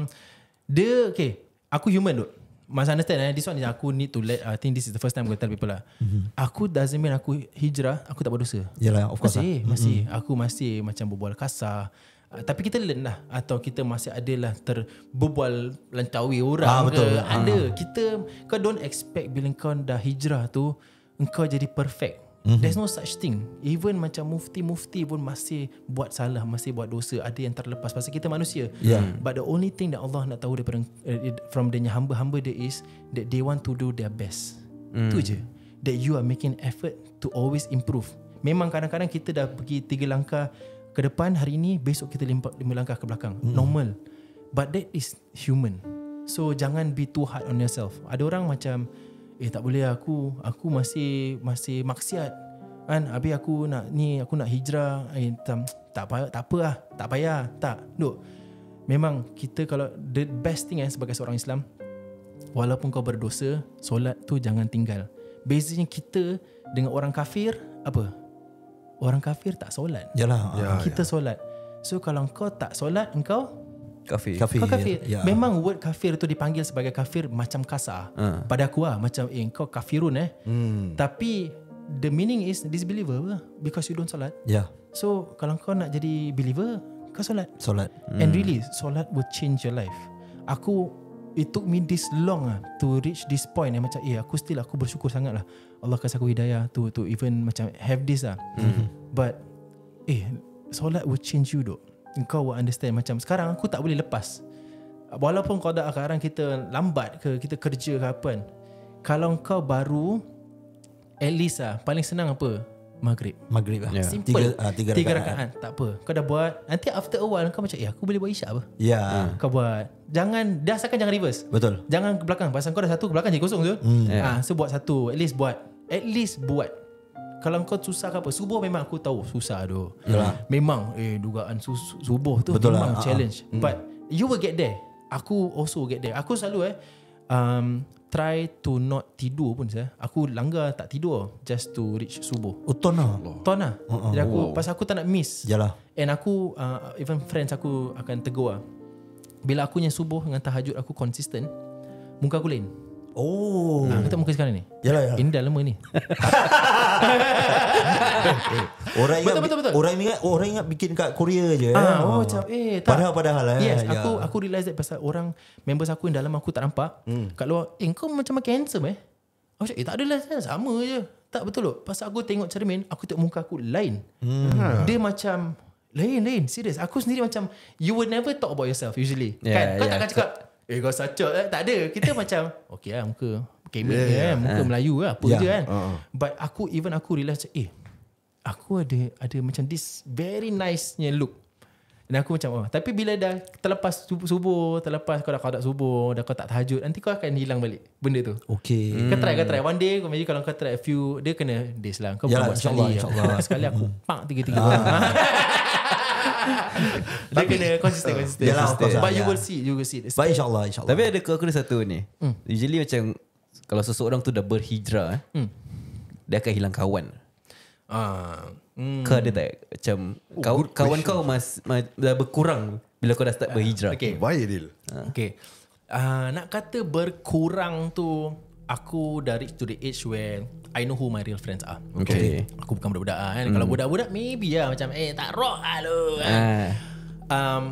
dia, okay. Aku human tu. Must understand, eh? this one is aku need to let, I think this is the first time gonna tell people lah. Mm-hmm. Aku doesn't mean aku hijrah, aku tak berdosa. Yalah, of course. Masih, lah. masih. Mm-hmm. Aku masih macam berbual kasar. Uh, tapi kita learn lah Atau kita masih ada lah Terbebual Lantawi orang ah, betul. ke ah. Ada Kita Kau don't expect Bila kau dah hijrah tu kau jadi perfect mm-hmm. There's no such thing Even macam mufti-mufti pun Masih buat salah Masih buat dosa Ada yang terlepas Pasal kita manusia yeah. But the only thing That Allah nak tahu daripada, uh, From the hamba-hamba dia is That they want to do their best Itu hmm. mm. je That you are making effort To always improve Memang kadang-kadang Kita dah pergi tiga langkah ke depan hari ini besok kita lima, lima langkah ke belakang hmm. normal but that is human so jangan be too hard on yourself ada orang macam eh tak boleh lah, aku aku masih masih maksiat kan Abi aku nak ni aku nak hijrah eh, tak tak apa tak apa lah tak payah tak duk memang kita kalau the best thing eh, sebagai seorang Islam walaupun kau berdosa solat tu jangan tinggal bezanya kita dengan orang kafir apa orang kafir tak solat. Yalah. Ah. Ya, kita ya. solat. So kalau kau tak solat, engkau kafir. kafir. Kau ya. kafir. Ya. Memang word kafir tu dipanggil sebagai kafir macam kasar. Uh. Pada aku lah macam eh kau kafirun eh. Hmm. Tapi the meaning is disbeliever lah, because you don't solat. Yeah. So kalau kau nak jadi believer, kau solat. Solat. Hmm. And really solat will change your life. Aku It took me this long ah to reach this point yang macam eh aku still aku bersyukur sangat lah Allah kasih aku hidayah to to even macam have this ah. Mm-hmm. But eh solat will change you doh. Kau will understand macam sekarang aku tak boleh lepas. Walaupun kau dah sekarang kita lambat ke kita kerja ke apa kan. Kalau kau baru at least ah paling senang apa? Maghrib Maghrib lah yeah. Simple tiga, uh, tiga, tiga rakaat. rakaat lah. Tak apa Kau dah buat Nanti after a while Kau macam ya, aku boleh buat isyak apa Ya yeah. hmm. Kau buat Jangan Dasarkan jangan reverse Betul Jangan ke belakang Pasal kau dah satu ke belakang je kosong tu hmm. yeah. Ya. ha, So buat satu At least buat At least buat kalau kau susah ke apa Subuh memang aku tahu Susah tu Yalah. Memang Eh dugaan su- subuh tu Betul Memang lah. Ah, ah. challenge uh-huh. But You will get there Aku also get there Aku selalu eh um, try to not tidur pun saya. Aku langgar tak tidur just to reach subuh. Oh, ton lah. Ton lah. Uh-uh. Jadi aku, wow. pasal aku tak nak miss. Yalah. And aku, uh, even friends aku akan tegur lah. Bila aku punya subuh dengan tahajud aku konsisten, muka aku lain. Oh. Nah, kita muka sekarang ni. Yalah, yalah. Ini dah lama ni. Eh, orang ingat betul, betul, betul. orang ingat orang ingat bikin kat Korea je. Eh. Ah, eh. Oh, macam eh tak. Padahal padahal lah. Yes, ya. aku aku realize that pasal orang members aku yang dalam aku tak nampak. Hmm. Kat luar, "Eh, kau macam makin handsome eh?" Aku cakap, "Eh, tak adalah, sama je." Tak betul loh. Pasal aku tengok cermin, aku tengok muka aku lain. Hmm. hmm. Dia macam lain-lain, serius. Aku sendiri macam you would never talk about yourself usually. Yeah, kan? Kau yeah, takkan cakap, Eh kau sacok eh Tak ada Kita macam Okay lah muka Kemen yeah, eh? yeah, kan Muka uh. Melayu lah Apa yeah. je kan uh-huh. But aku Even aku realize Eh Aku ada Ada macam this Very nice nya look Dan aku macam oh. Tapi bila dah Terlepas subuh Terlepas kau dah kau tak subuh Dah kau tak tahajud Nanti kau akan hilang balik Benda tu Okay Kau try kau try One day kau imagine Kalau kau try a few Dia kena days lah Kau yeah, buat sekali Sekali aku Pak tiga-tiga ah. Dia kena konsisten consistent. Yalah, consistent. Lah, But you will see, you will see. But insyaAllah insyaAllah Tapi ada aku ada satu ni. Hmm. Usually macam kalau seseorang tu dah berhijrah, eh, hmm. dia akan hilang kawan. Ah. Hmm. Kau ada tak macam oh, kaw, kawan kau mas, mas, mas, dah berkurang bila kau dah start ah, berhijrah? Okay. Baik, Dil. Okay. Uh, nak kata berkurang tu aku dari reach to the age where I know who my real friends are. Okay. okay. Aku bukan budak-budak kan. Mm. Kalau hmm. budak-budak maybe lah macam eh tak rock lah lu uh. Um,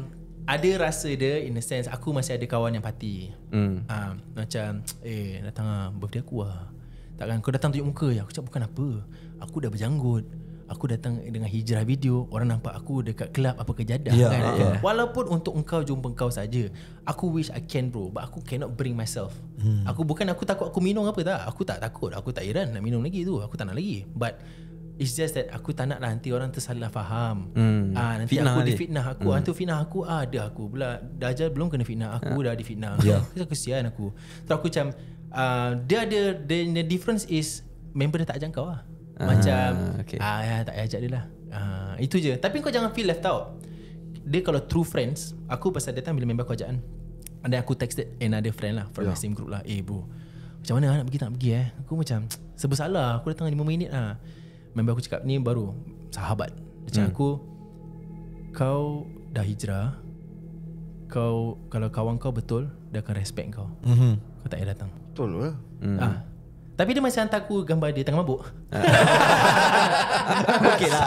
ada rasa dia in the sense aku masih ada kawan yang party. Mm. Um, macam eh datang lah birthday aku lah. Takkan kau datang tunjuk muka ya? Aku cakap bukan apa. Aku dah berjanggut aku datang dengan hijrah video orang nampak aku dekat kelab apa kejadah yeah, kan yeah. walaupun untuk engkau jumpa engkau saja aku wish i can bro but aku cannot bring myself hmm. aku bukan aku takut aku minum apa tak aku tak takut aku tak iran nak minum lagi tu aku tak nak lagi but it's just that aku tak nak lah nanti orang tersalah faham hmm. ah nanti fitnah aku dia. difitnah aku ah, hmm. tu fitnah aku ah, ada aku pula dajal belum kena fitnah aku ha. dah difitnah yeah. kesian aku terus aku macam uh, dia ada the, difference is member dah tak ajak kau lah ah, macam okay. ah, ya, tak payah ajak dia lah. Ah, itu je. Tapi kau jangan feel left out. Dia kalau true friends, aku pasal datang bila member kau ajak kan. Ada aku texted another friend lah from yeah. the ya. same group lah. Eh bro, macam mana nak pergi tak pergi eh. Aku macam sebab salah aku datang 5 minit lah. Member aku cakap ni baru sahabat. Macam hmm. aku kau dah hijrah. Kau kalau kawan kau betul dia akan respect kau. Mm-hmm. Kau tak payah datang. Betul lah. Mm. Ah, tapi dia masih hantar aku gambar dia tengah mabuk. Ah. Okey lah.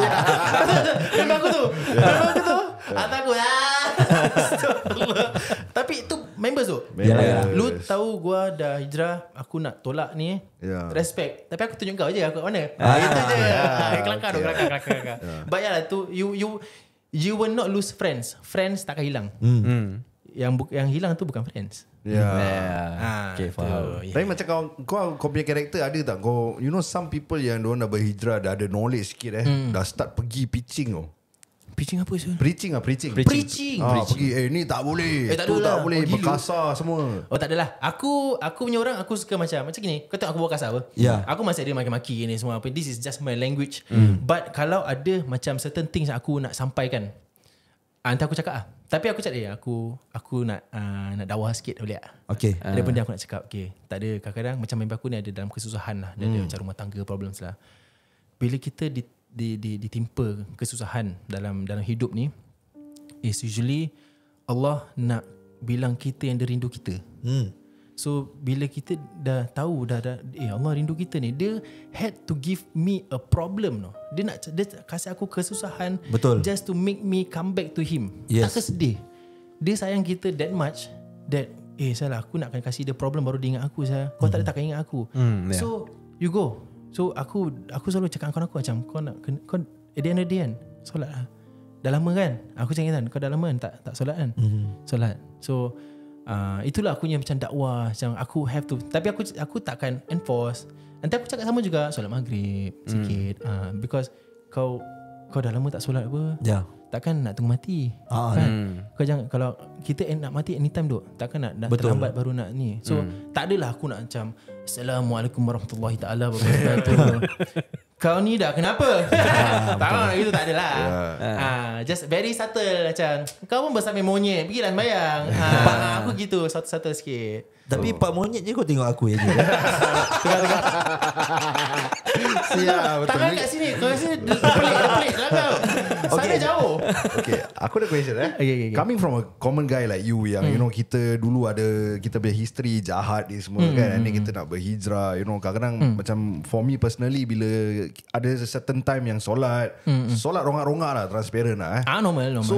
Gambar aku tu. Ya. Gambar aku tu. Hantar aku lah. Tapi tu members tu. Yalah, yeah. Lu tahu gua dah hijrah. Aku nak tolak ni. Yeah. Respect. Tapi aku tunjuk kau je. Aku kat mana. Ah, ah Itu je. Ya, ah, kelakar tu. Kelakar. But yalah tu. You, you, you will not lose friends. Friends takkan hilang. Hmm. Mm yang yang hilang tu bukan friends. Ya. Yeah. Yeah. Ha, okay, faham. Ya. Tapi macam kau, kau kau punya karakter ada tak? Kau you know some people yang dia nak berhijrah dah ada knowledge sikit eh. Mm. Dah start pergi pitching kau. Oh. Pitching apa sih? Pitching, ah, pitching. Pitching. Ah, Pergi, eh ni tak boleh. Eh, tak, tu tak boleh oh, berkasar semua. Oh tak adalah. Aku aku punya orang aku suka macam macam gini. Kau tengok aku berkasar apa? Yeah. Aku masih ada maki-maki ni semua apa. This is just my language. Mm. But kalau ada macam certain things aku nak sampaikan. Ah, aku cakap ah. Tapi aku cakap dia eh, aku aku nak uh, nak dakwah sikit boleh tak? Okey. Ada uh. benda aku nak cakap. Okey. Tak ada kadang-kadang macam member aku ni ada dalam kesusahan lah. Dia hmm. ada macam rumah tangga problem lah. Bila kita di, di, di, ditimpa kesusahan dalam dalam hidup ni is usually Allah nak bilang kita yang dia rindu kita. Hmm. So bila kita dah tahu dah, dah eh Allah rindu kita ni, dia had to give me a problem no. Dia nak dia kasih aku kesusahan Betul. just to make me come back to him. Yes. Tak kesedih. Dia sayang kita that much that eh salah aku nak akan kasih dia problem baru dia ingat aku saya. Kau mm. tak ada hmm. tak ingat aku. Mm, yeah. So you go. So aku aku selalu cakap kau aku macam kau nak kau at the end of the end kan, lah. Dah lama kan? Aku cakap kan kau dah lama kan? tak tak solat kan? mm Solat. So uh, itulah aku yang macam dakwah macam aku have to tapi aku aku takkan enforce nanti aku cakap sama juga solat maghrib hmm. sikit uh, because kau kau dah lama tak solat apa yeah. takkan nak tunggu mati ah, ah kan mm. kau jangan kalau kita nak mati anytime duk takkan nak, dah Betul. terlambat baru nak ni so mm. tak adalah aku nak macam assalamualaikum warahmatullahi taala wabarakatuh kau ni dah kenapa? Ha, tak lah, itu tak ada lah. Ha. Ya. Ah, just very subtle macam, kau pun bersama monyet, pergilah bayang. Ha. Ya. ha. Ah, aku gitu, satu satu sikit. Tapi oh. pak monyet je kau tengok aku je. Tengah-tengah. Siap Tangan kat sini. Kau rasa dia pelik, dia pelik lah kau. Okay. jauh. Okay. Aku ada question eh. Okay, okay, okay. Coming from a common guy like you yang hmm. you know kita dulu ada kita punya history jahat ni semua hmm. kan. Hmm, And then hmm. kita nak berhijrah. You know kadang-kadang hmm. macam for me personally bila ada certain time yang solat. Hmm, hmm. Solat rongak-rongak lah transparent lah eh. Ah normal, normal. So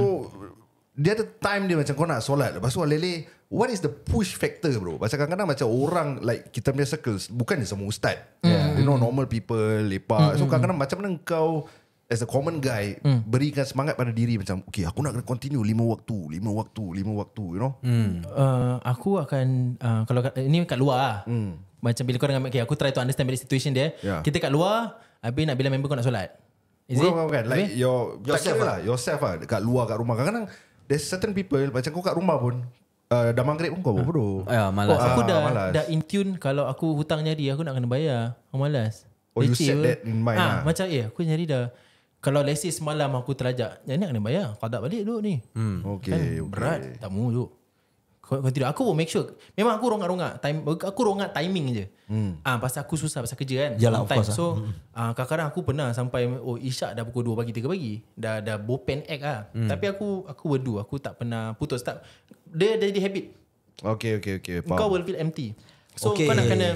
dia ada time dia macam kau nak solat lepas tu lele what is the push factor bro macam kadang-kadang macam orang like kita punya circles bukan dia semua ustaz yeah. Hmm. you hmm. know normal people lepak mm-hmm. so hmm, kadang-kadang macam mana kau as a common guy mm. berikan semangat pada diri macam okay aku nak continue lima waktu lima waktu lima waktu you know mm. uh, aku akan uh, kalau ini kat luar lah mm. macam bila kau dengan okay, aku try to understand the situation dia yeah. kita kat luar habis nak bila member kau nak solat is bukan, it? bukan, bukan. like your, yourself lah yourself lah Kat luar kat rumah kadang-kadang there's certain people macam kau kat rumah pun uh, dah maghrib pun kau ah. bodoh. ya, malas. Oh, aku uh, dah malas. dah in tune kalau aku hutang jadi aku nak kena bayar. Aku malas. Oh, Leci, you set that in mind. Ha, lah. macam ya, eh, aku nyari dah kalau lesis malam aku terajak, jangan nak kena bayar. Kau tak balik dulu ni. Hmm. Okay, kan, okay, Berat, tak mau duduk. Kau tidur Aku pun make sure Memang aku rongak-rongak time, Aku rongak timing je hmm. Ah, Pasal aku susah Pasal kerja kan Yalah, time. Lah. So hmm. ah. Hmm. Kadang-kadang aku pernah sampai Oh Isyak dah pukul 2 pagi 3 pagi Dah dah bopen act ah. hmm. Tapi aku Aku berdu Aku tak pernah putus tak. Dia dah jadi habit Okay okay okay Paham. Kau will feel empty So okay. kau nak kena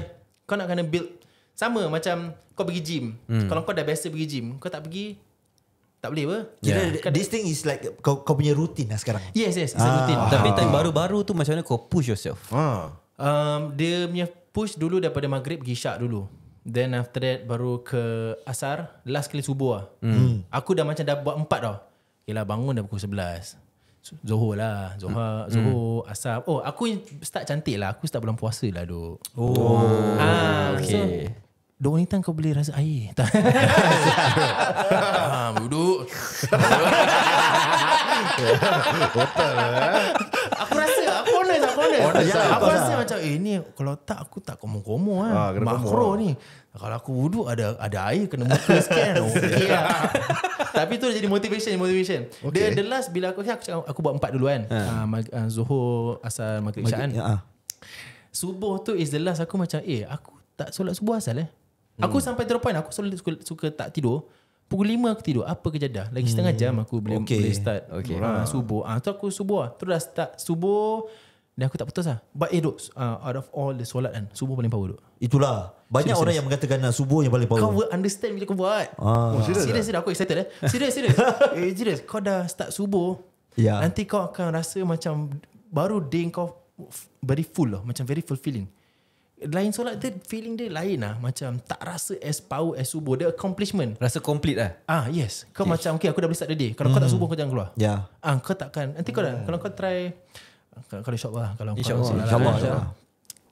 Kau nak kena build Sama macam Kau pergi gym hmm. Kalau kau dah biasa pergi gym Kau tak pergi tak boleh apa kira yeah. kan this thing is like kau, kau punya rutin lah sekarang yes yes ah. rutin ah. tapi time baru-baru tu macam mana kau push yourself ah. um, dia punya push dulu daripada maghrib pergi syak dulu then after that baru ke asar last kali subuh lah mm. aku dah macam dah buat empat dah Yelah bangun dah pukul 11 Zohor lah Zohor, hmm. hmm. Zohor Asap Oh aku start cantik lah Aku start bulan puasa lah duk Oh ah, Okay so, The only time kau boleh rasa air Haa Betul lah Aku rasa Aku honest Aku honest, honest ya, lah, Aku rasa lah. macam Eh ni Kalau tak aku tak komo-komo lah eh. ha, kena Makro ni Kalau aku wudu Ada ada air Kena muka sikit Okay lah ya. Tapi tu jadi motivation Motivation okay. the, the last Bila aku Aku, cakap, aku buat empat dulu kan ha. uh, uh, Zuhur Asal Maghrib Mag- Isya'an ya. Ah. Subuh tu is the last Aku macam Eh aku tak solat subuh asal eh hmm. Aku sampai terpoin Aku solat suka, suka tak tidur Pukul 5 aku tidur Apa kejadah Lagi setengah hmm. jam Aku boleh, okay. boleh start okay. Uh, subuh Ah, uh, aku subuh lah Terus dah start subuh Dan aku tak putus lah But eh duk uh, Out of all the solat kan Subuh paling power duk Itulah Banyak serius, orang serius. yang mengatakan Subuh yang paling power Kau will understand bila kau buat ah. Oh, ah, serius, Aku excited eh Serius serius Eh serius Kau dah start subuh yeah. Nanti kau akan rasa macam Baru day kau Very full lah Macam very fulfilling lain solat dia feeling dia lain lah macam tak rasa as power as subuh dia accomplishment rasa complete lah ah yes kau yes. macam okay aku dah boleh start the day kalau mm. kau tak hmm. subuh kau jangan keluar ya yeah. ah, kau takkan nanti kau dah mm. kalau kau try kalau insya lah kalau kau Allah, insya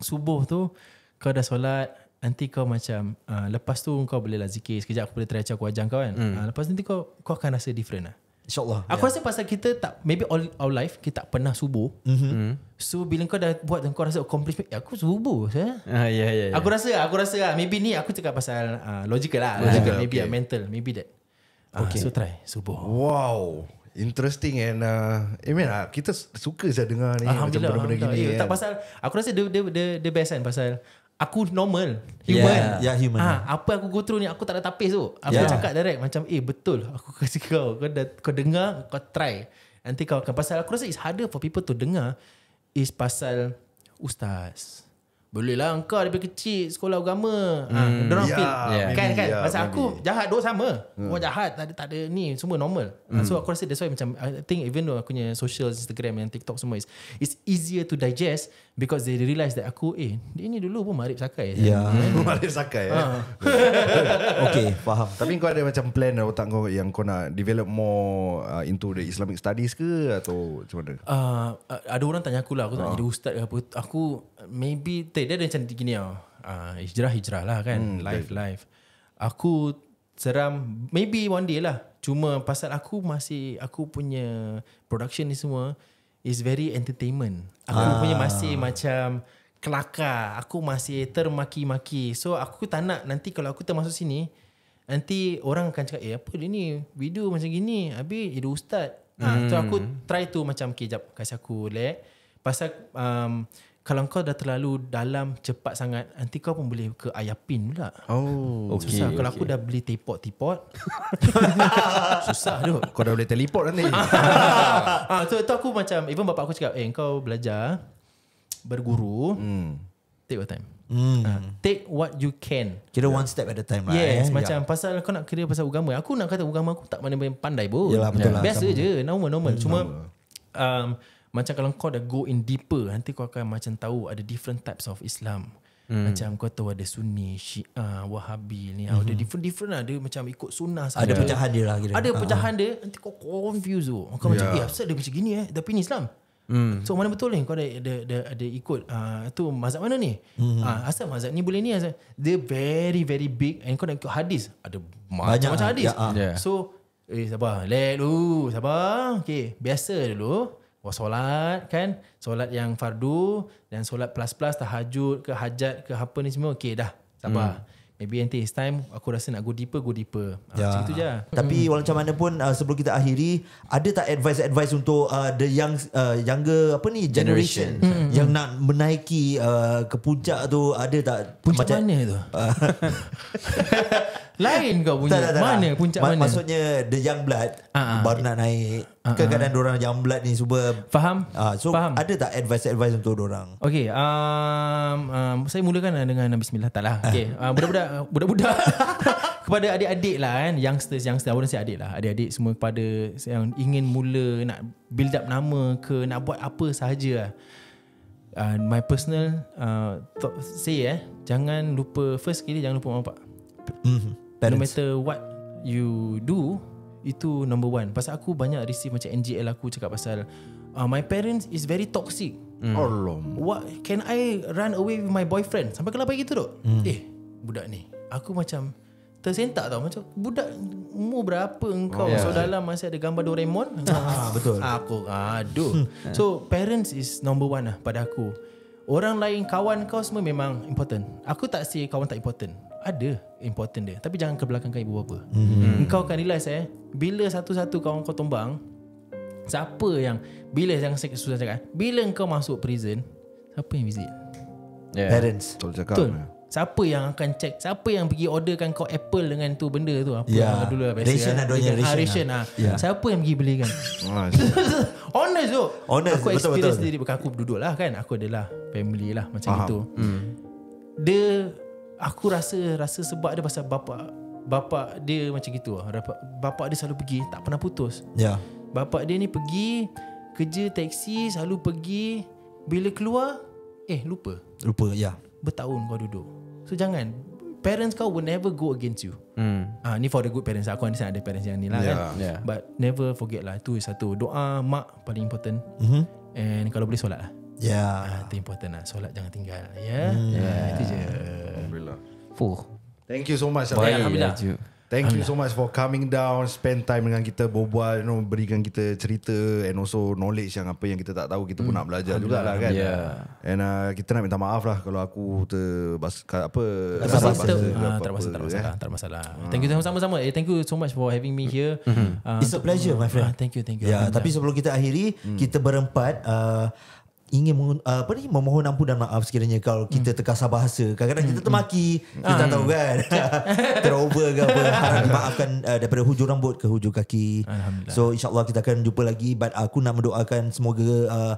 subuh tu kau dah solat nanti kau macam ah, lepas tu kau boleh lah zikir sekejap aku boleh try cakap wajang kau kan mm. ah, lepas nanti kau kau akan rasa different lah insya aku yeah. rasa pasal kita tak maybe all our life kita tak pernah subuh mm-hmm. mm hmm So bila kau dah buat dan kau rasa accomplishment eh, aku subuh eh? ah, yeah, yeah, ya. Aku rasa aku rasa lah maybe ni aku cakap pasal uh, logical lah. Logical, yeah, maybe okay. Ah, mental, maybe that. Ah, okay. Uh, so try subuh. Wow. Interesting and uh, I eh, mean, uh, kita suka saja dengar ni macam benda-benda gini. Yeah, Tak eh. pasal aku rasa the the the the best kan pasal Aku normal Human Ya yeah. yeah, human ha, Apa aku go through ni Aku tak ada tapis tu Aku yeah. cakap direct Macam eh betul Aku kasi kau Kau, dah, kau dengar Kau try Nanti kau akan Pasal aku rasa it's harder For people to dengar is pasal ustaz boleh lah engkau lebih kecil sekolah agama. Ha, hmm. Ha, yeah, feel. Yeah. Kan kan yeah, masa aku jahat dua sama. Hmm. Orang jahat tak ada, tak ada ni semua normal. Ha, hmm. So aku rasa that's why macam I think even though aku punya social Instagram dan TikTok semua is it's easier to digest because they realise that aku eh ini dulu pun marip sakai. Eh. Ya. Yeah. Hmm. marip sakai. Eh. Ha. okay faham. Tapi kau ada macam plan atau otak kau yang kau nak develop more uh, into the Islamic studies ke atau macam mana? Ah, uh, ada orang tanya aku lah aku uh. nak ah. jadi ustaz ke apa. Aku maybe tak, dia ada macam gini tau. Oh, ah, hijrah hijrah lah kan. Hmm, life betul. life. Aku seram maybe one day lah. Cuma pasal aku masih aku punya production ni semua is very entertainment. Aku ah. punya masih macam kelakar. Aku masih termaki-maki. So aku tak nak nanti kalau aku termasuk sini nanti orang akan cakap, "Eh, apa dia ni? Video macam gini. Abi eh, dia ustaz." Ah, hmm. so aku hmm. try tu macam kejap okay, kasi aku relax. Pasal um, kalau kau dah terlalu dalam cepat sangat nanti kau pun boleh ke ayapin pula. Oh, okay, susah. Okay. Kalau aku dah beli teleport-teleport. susah tu. Kau dah boleh teleport nanti. ah, so itu aku macam even bapak aku cakap, "Eh, kau belajar berguru, hmm. take your time." Hmm. Uh, take what you can Kira one step at a time lah Yes eh. Macam yeah. pasal kau nak kira pasal agama Aku nak kata agama aku tak mana-mana pandai pun Yalah, betul yeah. lah. Biasa Sama. je Normal normal hmm, Cuma normal. Um, macam kalau kau dah go in deeper Nanti kau akan macam tahu Ada different types of Islam hmm. Macam kau tahu ada Sunni, Shia, Wahabi ni. Ah, hmm. Ada different-different lah Dia macam ikut sunnah sahaja. Ada pecahan dia lah kira. Ada ah, pecahan uh-huh. dia Nanti kau confuse tu Kau yeah. macam ya. eh Kenapa dia macam gini eh Tapi ni Islam Hmm. So mana betul ni kau ada ada ada, ada ikut uh, tu mazhab mana ni? Hmm. Uh, asal mazhab ni boleh ni asal dia very very big and kau nak ikut hadis ada banyak macam lah. hadis. Ya, uh. yeah. So eh sabar, let dulu, sabar. Okey, biasa dulu. Wah solat kan Solat yang fardu Dan solat plus-plus Tahajud ke hajat ke apa ni semua Okay dah Sabar hmm. Maybe nanti it's time Aku rasa nak go deeper Go deeper ah, ya. tu je Tapi hmm. walaupun mana pun uh, Sebelum kita akhiri Ada tak advice-advice Untuk uh, the young uh, Younger Apa ni Generation, generation. Hmm. Yang hmm. nak menaiki uh, Ke tu Ada tak Puncak macam, mana tu uh, Lain kau punya. Tak, tak, tak, mana tak. puncak Ma- mana? Maksudnya the young blood uh-huh. Ah, ah. baru nak naik. Uh-huh. Ah, Kekadang dia orang young blood ni semua faham? Ah so faham. ada tak advice-advice untuk orang? Okey, um, um, saya mulakan dengan bismillah taklah. Okey, uh, budak-budak budak-budak kepada adik-adik lah kan youngsters youngsters awak saya adik lah adik-adik semua kepada yang ingin mula nak build up nama ke nak buat apa sahaja lah. Uh, my personal uh, say eh jangan lupa first kali jangan lupa mak bapak mm-hmm. Balance. No matter what you do, itu number one. Pasal aku banyak receive macam NGL aku cakap pasal uh, my parents is very toxic. Mm. Alam. What can I run away with my boyfriend? Sampai kelapa gitu dok. Mm. Eh, budak ni. Aku macam tersentak tau macam budak umur berapa engkau oh, yeah. so dalam masih ada gambar Doraemon ah betul aku aduh hmm. so parents is number one lah pada aku orang lain kawan kau semua memang important aku tak say kawan tak important ada important dia tapi jangan kebelakangkan ibu bapa hmm. engkau akan realize eh bila satu-satu kawan kau tumbang siapa yang bila yang saya susah cakap eh? bila kau masuk prison siapa yang visit yeah. parents betul cakap betul. Siapa yang akan check Siapa yang pergi orderkan kau Apple dengan tu benda tu Apa yeah. yang dulu lah, eh? lah, lah. lah Ration lah donya Ration, ration lah. Yeah. Siapa yang pergi belikan Honest tu Honest Aku experience betul, betul. sendiri Bukan aku duduk lah kan Aku adalah family lah Macam Aha. itu hmm. The aku rasa rasa sebab dia pasal bapa bapa dia macam gitu lah. bapa dia selalu pergi tak pernah putus ya yeah. bapa dia ni pergi kerja teksi selalu pergi bila keluar eh lupa lupa ya yeah. bertahun kau duduk so jangan parents kau will never go against you hmm. ah ni for the good parents lah. aku ni ada parents yang ni lah yeah. kan yeah. but never forget lah tu satu doa mak paling important mm-hmm. and kalau boleh solat lah Ya, yeah. ah, itu important lah. Solat jangan tinggal. Ya, yeah? Hmm. mm. yeah, itu ya. je. Fuh. Thank you so much. Baik, Alhamdulillah. Thank you. Thank you so much for coming down, spend time dengan kita, berbual, you know, berikan kita cerita and also knowledge yang apa yang kita tak tahu, kita pun hmm. nak belajar juga lah kan. Yeah. And uh, kita nak minta maaf lah kalau aku ter... apa... Tak ada masalah. Tak ada masalah. Tak masalah. Eh. Lah. Ah. Thank you sama-sama. Eh, thank you so much for having me here. Mm-hmm. Uh, It's a pleasure, my ah, friend. Uh, thank you, thank you. Yeah, ya, tapi sebelum kita akhiri, mm. kita berempat... Uh, ingin mohon uh, apa ni memohon ampun dan maaf sekiranya kalau hmm. kita hmm. terkasar bahasa kadang-kadang hmm. kita termaki hmm. kita hmm. hmm. Ah, tahu hmm. kan terover ke apa harap dimaafkan uh, daripada hujung rambut ke hujung kaki so insyaallah kita akan jumpa lagi but aku nak mendoakan semoga uh,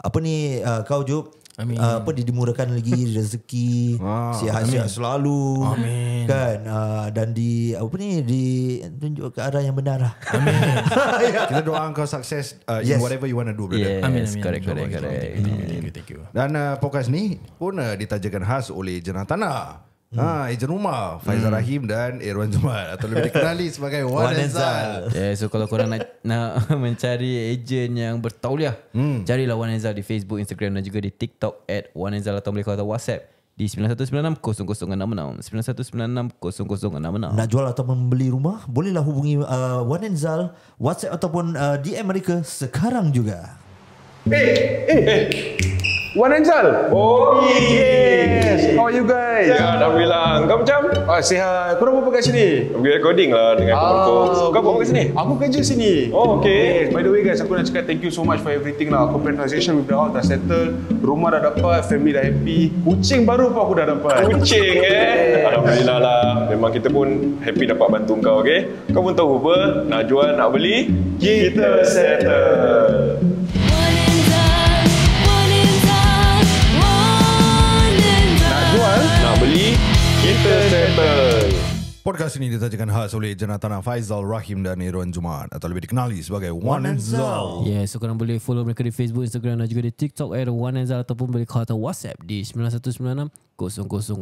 apa ni uh, kau jup Amin. Uh, apa dia dimurahkan lagi rezeki ah, sihat sihat selalu amin. kan uh, dan di apa ni di tunjuk ke arah yang benar lah amin ya. kita doa kau sukses uh, yes. in whatever you want to do brother yes. amin yes. correct correct, correct. Amin. thank you thank you dan uh, podcast ni pun uh, ditajakan khas oleh jenatana Hmm. Ah, ha, ejen rumah Faizal hmm. Rahim dan Irwan Jumat atau lebih dikenali sebagai Wan, Wan Enzal. Yeah, so kalau korang nak, nak mencari ejen yang bertauliah, hmm. carilah Wan Enzal di Facebook, Instagram dan juga di TikTok at Wan Enzal atau boleh kata WhatsApp di 9196 0066 Nak jual atau membeli rumah Bolehlah hubungi uh, Wan Enzal Whatsapp ataupun uh, DM mereka Sekarang juga Eh, eh, eh. Wan Enzal oh, oh, yeah. How are you guys? Ya, bilang, Kau macam? Ah, sihat. Kau berapa kat sini? Ambil recording lah dengan ah, kau. Kau berapa kat sini? Aku kerja sini. Oh, okay. okay. By the way guys, aku nak cakap thank you so much for everything lah. Compensation with the house dah settle. Rumah dah dapat. Family dah happy. Kucing baru pun aku dah dapat. Kucing eh? Alhamdulillah lah. Memang kita pun happy dapat bantu kau, okay? Kau pun tahu apa? Nak jual, nak beli? Kita, settle. Entertainment. Podcast ini ditajukan khas oleh Jenatana Faizal Rahim dan Irwan Jumaat atau lebih dikenali sebagai One and Zal. Yeah, so korang boleh follow mereka di Facebook, Instagram dan juga di TikTok at One and Zal ataupun boleh call atau WhatsApp di 9196 0066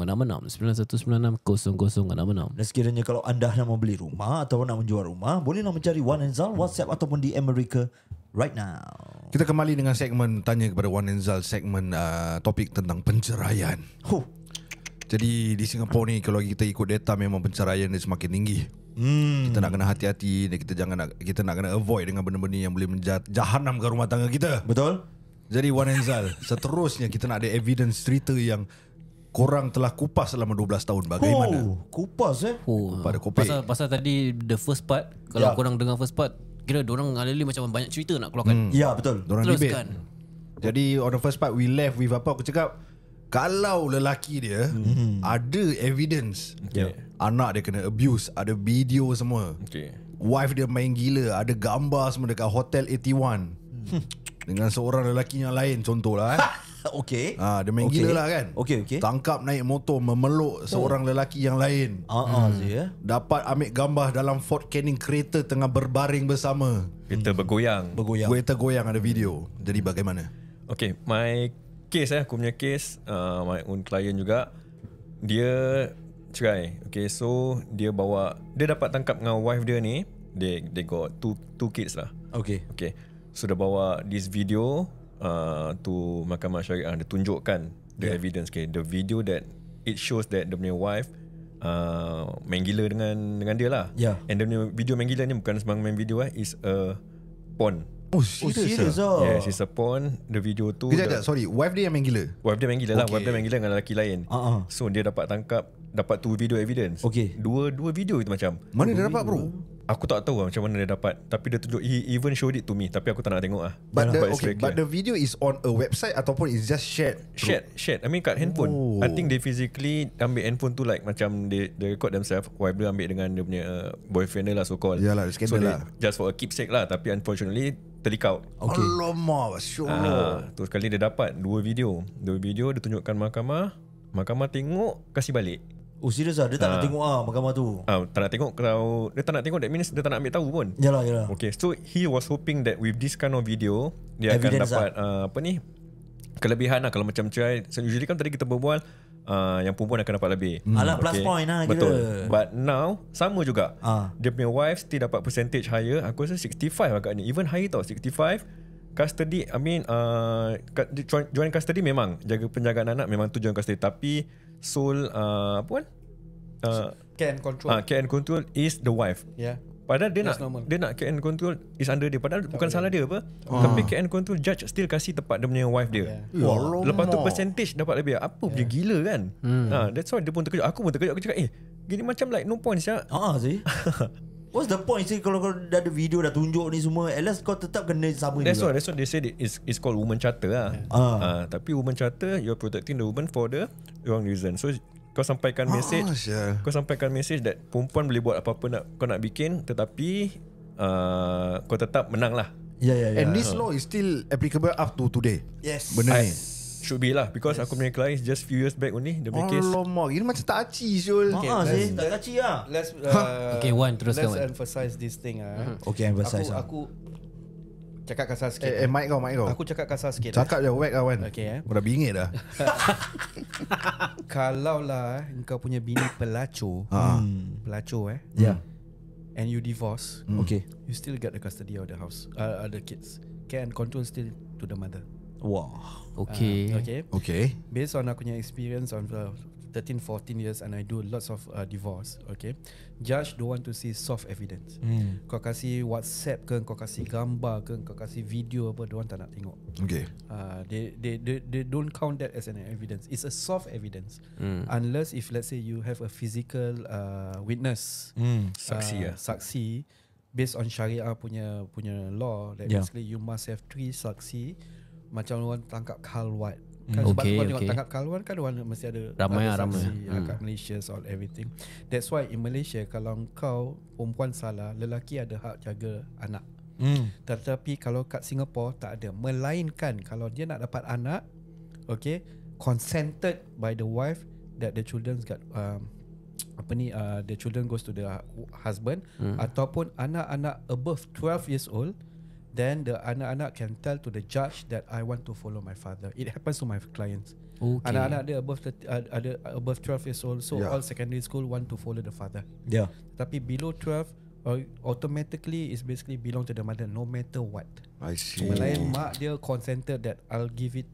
Dan sekiranya kalau anda nak membeli rumah atau nak menjual rumah, bolehlah mencari One and Zal WhatsApp ataupun di Amerika right now. Kita kembali dengan segmen tanya kepada One and Zal segmen uh, topik tentang penceraian. Huh. Jadi di Singapura ni kalau kita ikut data memang penceraian dia semakin tinggi. Hmm. Kita nak kena hati-hati dan kita jangan nak kita nak kena avoid dengan benda-benda yang boleh menjahanam ke rumah tangga kita. Betul? Jadi Wan Enzal, seterusnya kita nak ada evidence cerita yang korang telah kupas selama 12 tahun bagaimana? Oh, kupas eh? Oh. Pada kopi. Pasal, pasal tadi the first part kalau ya. korang dengar first part kira orang alih macam banyak cerita nak keluarkan. Hmm. Ya, betul. Diorang Teruskan. Debate. Jadi on the first part we left with apa aku cakap? kalau lelaki dia hmm ada evidence okay. anak dia kena abuse ada video semua okay. wife dia main gila ada gambar semua dekat hotel 81 mm. dengan seorang lelaki yang lain contohlah eh okay, ha, dia main okay. gila lah kan okay okay, tangkap naik motor memeluk oh. seorang lelaki yang lain uh-huh. hmm. Eh. dapat ambil gambar dalam Fort Canning kereta tengah berbaring bersama kereta bergoyang bergoyang kereta ada video jadi bagaimana okay my case eh, aku punya case uh, my own client juga dia cerai okay so dia bawa dia dapat tangkap dengan wife dia ni they, they got two two kids lah okay okay so dia bawa this video uh, to mahkamah syariah dia tunjukkan the yeah. evidence okay the video that it shows that the punya wife uh, main gila dengan dengan dia lah yeah. and dia video main gila ni bukan sembang main video eh It's a porn Oh, oh serious ah oh, Yes it's a porn The video tu Kejap kejap sorry Wife dia yang main gila Wife dia main gila lah. okay. lah Wife dia main gila dengan lelaki lain uh-huh. So dia dapat tangkap Dapat tu video evidence Okay Dua dua video itu macam Mana dia dapat bro Aku tak tahu lah macam mana dia dapat Tapi dia tunjuk He even showed it to me Tapi aku tak nak tengok lah But, the, okay, but the video is on a website Ataupun it's just shared Shared, shared. I mean kat handphone oh. I think they physically Ambil handphone tu like Macam they, they record themselves Wife dia ambil dengan Dia punya uh, boyfriend dia lah so called Yalah, So lah. just for a keepsake lah Tapi unfortunately Telekaut okay. Alamak Syuruh ah, ha, Tu sekali dia dapat Dua video Dua video dia tunjukkan mahkamah Mahkamah tengok Kasih balik Oh serius lah Dia tak ha. nak ah. tengok ah mahkamah tu ha, Tak nak tengok kalau Dia tak nak tengok That means dia tak nak ambil tahu pun Yalah yalah Okay so he was hoping that With this kind of video Dia Evidence akan dapat uh, Apa ni Kelebihan lah Kalau macam cerai so, Usually kan tadi kita berbual uh, yang perempuan akan dapat lebih. Hmm. Alah plus okay. point lah Betul. But now sama juga. Ah. Dia punya wife still dapat percentage higher. Aku rasa 65 ni, Even higher tau 65. Custody, I mean, uh, join custody memang. Jaga penjagaan anak memang tujuan custody. Tapi sole, uh, apa kan? Uh, care and control. Uh, care and control is the wife. Yeah. Padahal dia That's nak normal. dia nak KN control is under dia. Padahal tak bukan boleh. salah dia apa. Oh. Tapi KN control judge still kasih tepat dia punya wife dia. Yeah. Ya wow. Lepas tu percentage dapat lebih. Apa yeah. dia gila kan? Hmm. Ha, that's why dia pun terkejut. Aku pun terkejut. Aku cakap eh gini macam like no point sih. Ha ah sih. What's the point sih kalau kau dah ada video dah tunjuk ni semua at least kau tetap kena sama that's juga. That's why that's why they say is is called woman charter lah. Yeah. Ah. Ha, tapi woman charter you're protecting the woman for the wrong reason. So kau sampaikan ah, message oh, yeah. kau sampaikan message that perempuan boleh buat apa-apa nak kau nak bikin tetapi uh, kau tetap menang lah yeah, yeah, yeah. and this law is still applicable up to today yes benar ni should be lah because yes. aku punya client just few years back only the make case Allah ini macam tak aci Syul ah, okay, ah, si. tak aci lah let's uh, okay one teruskan let's emphasize this thing uh. okay emphasize aku, aku Cakap kasar sikit Eh, eh mic kau, mic kau Aku cakap kasar sikit eh. Cakap je, wet lah, kawan Okay eh Aku dah bingit dah Kalau lah eh, Engkau punya bini pelacur ha. Pelacur eh yeah. Hmm. And you divorce mm. Okay You still get the custody of the house uh, The kids Can control still to the mother Wah wow. Okay uh, Okay Okay Based on aku punya experience on the, 13, 14 years and I do lots of uh, divorce, okay? Judge don't want to see soft evidence. Mm. Kau kasih WhatsApp ke, kau kasih gambar ke, kau kasih video apa, dia orang tak nak tengok. Okay. Uh, they, they, they, they don't count that as an evidence. It's a soft evidence. Mm. Unless if let's say you have a physical uh, witness. Mm. Saksi uh, ya. Saksi. Based on syariah punya punya law, that yeah. basically you must have three saksi macam orang tangkap Carl White kan okay, sebab okay. kau tengok tangkap kaluan kan warna mesti ada ramai ada lah, ramai hmm. kat Malaysia all everything that's why in Malaysia kalau kau perempuan salah lelaki ada hak jaga anak hmm. tetapi kalau kat Singapore tak ada melainkan kalau dia nak dapat anak okay consented by the wife that the children got um, apa ni uh, the children goes to the husband hmm. ataupun anak-anak above 12 years old then the anak-anak can tell to the judge that I want to follow my father. It happens to my clients. Okay. Anak-anak dia above uh, ada uh, above 12 years old, so yeah. all secondary school want to follow the father. Yeah. Tapi below 12, uh, automatically is basically belong to the mother no matter what. I see. Melainkan mak dia consented that I'll give it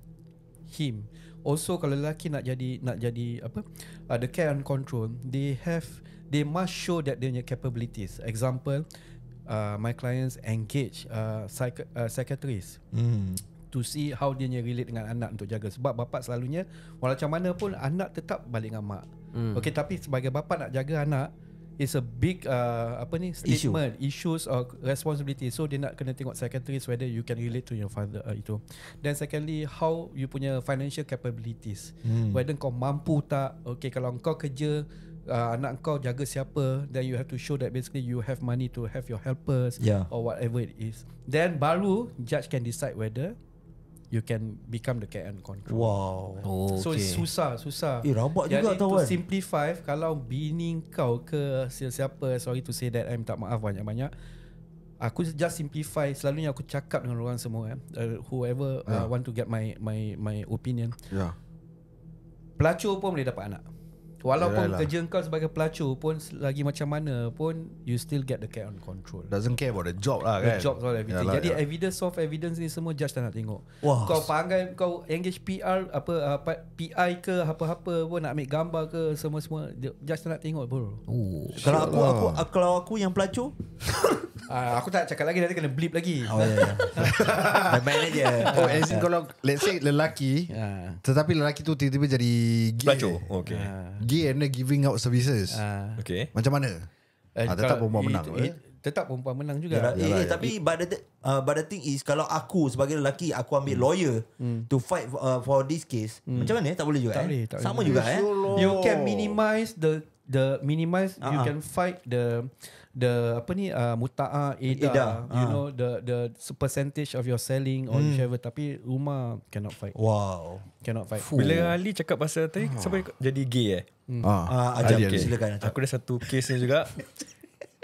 him. Also kalau lelaki nak jadi nak jadi apa uh, the care and control, they have they must show that they punya capabilities. Example, uh, my clients engage uh, psych- uh, psychiatrist mm. to see how dia nya relate dengan anak untuk jaga sebab bapa selalunya walau macam mana pun anak tetap balik dengan mak mm. okey tapi sebagai bapa nak jaga anak It's a big uh, apa ni statement Issue. issues or responsibility so dia nak kena tengok psychiatrist whether you can relate to your father uh, itu then secondly how you punya financial capabilities hmm. whether kau mampu tak okay kalau kau kerja uh, anak kau jaga siapa then you have to show that basically you have money to have your helpers yeah. or whatever it is then baru judge can decide whether you can become the care and control wow oh, so okay. it's susah susah eh rabak juga tau kan to simplify kalau bini kau ke siapa sorry to say that I minta maaf banyak-banyak Aku just simplify selalunya aku cakap dengan orang semua eh uh, whoever uh, yeah. uh, want to get my my my opinion. Ya. Yeah. Pelacur pun boleh dapat anak. Walaupun Yalah. kerja kau sebagai pelacur pun Lagi macam mana pun You still get the cat on control Doesn't care about the job lah kan The job all everything Yalah, Jadi yeah. evidence of evidence ni semua judge tak nak tengok Wah. Kau panggil kau engage PR apa, apa PI ke apa-apa pun Nak ambil gambar ke semua-semua Judge tak nak tengok bro Ooh. Kalau aku, aku, aku, lah. aku kalau aku yang pelacur Uh, aku tak cakap lagi Nanti kena blip lagi Oh ya yeah, yeah. My manager Oh eh, as kalau Let's say lelaki uh. Tetapi lelaki tu Tiba-tiba jadi Gay Pelacur okay. Ah gay giving out services. Uh, okay. Macam mana? Uh, ha, tetap perempuan it, menang. It, eh? Tetap perempuan menang juga. Yalah, yalah, eh, yalah, tapi yalah. But, the, uh, but the thing is kalau aku sebagai lelaki aku ambil hmm. lawyer hmm. to fight uh, for this case. Hmm. Macam mana? Tak boleh juga. Tak eh? boleh. Tak Sama boleh. juga. Eh? Ya ya you can minimize the the minimize uh-huh. you ah, ah. can fight the the apa ni uh, mutaa ida, ida. you uh. know the the percentage of your selling or mm. whichever tapi rumah cannot fight wow cannot fight Fuh. bila ali cakap pasal tadi uh. sampai jadi gay eh hmm. ah ajak dia silakan ajak. aku ada satu case ni juga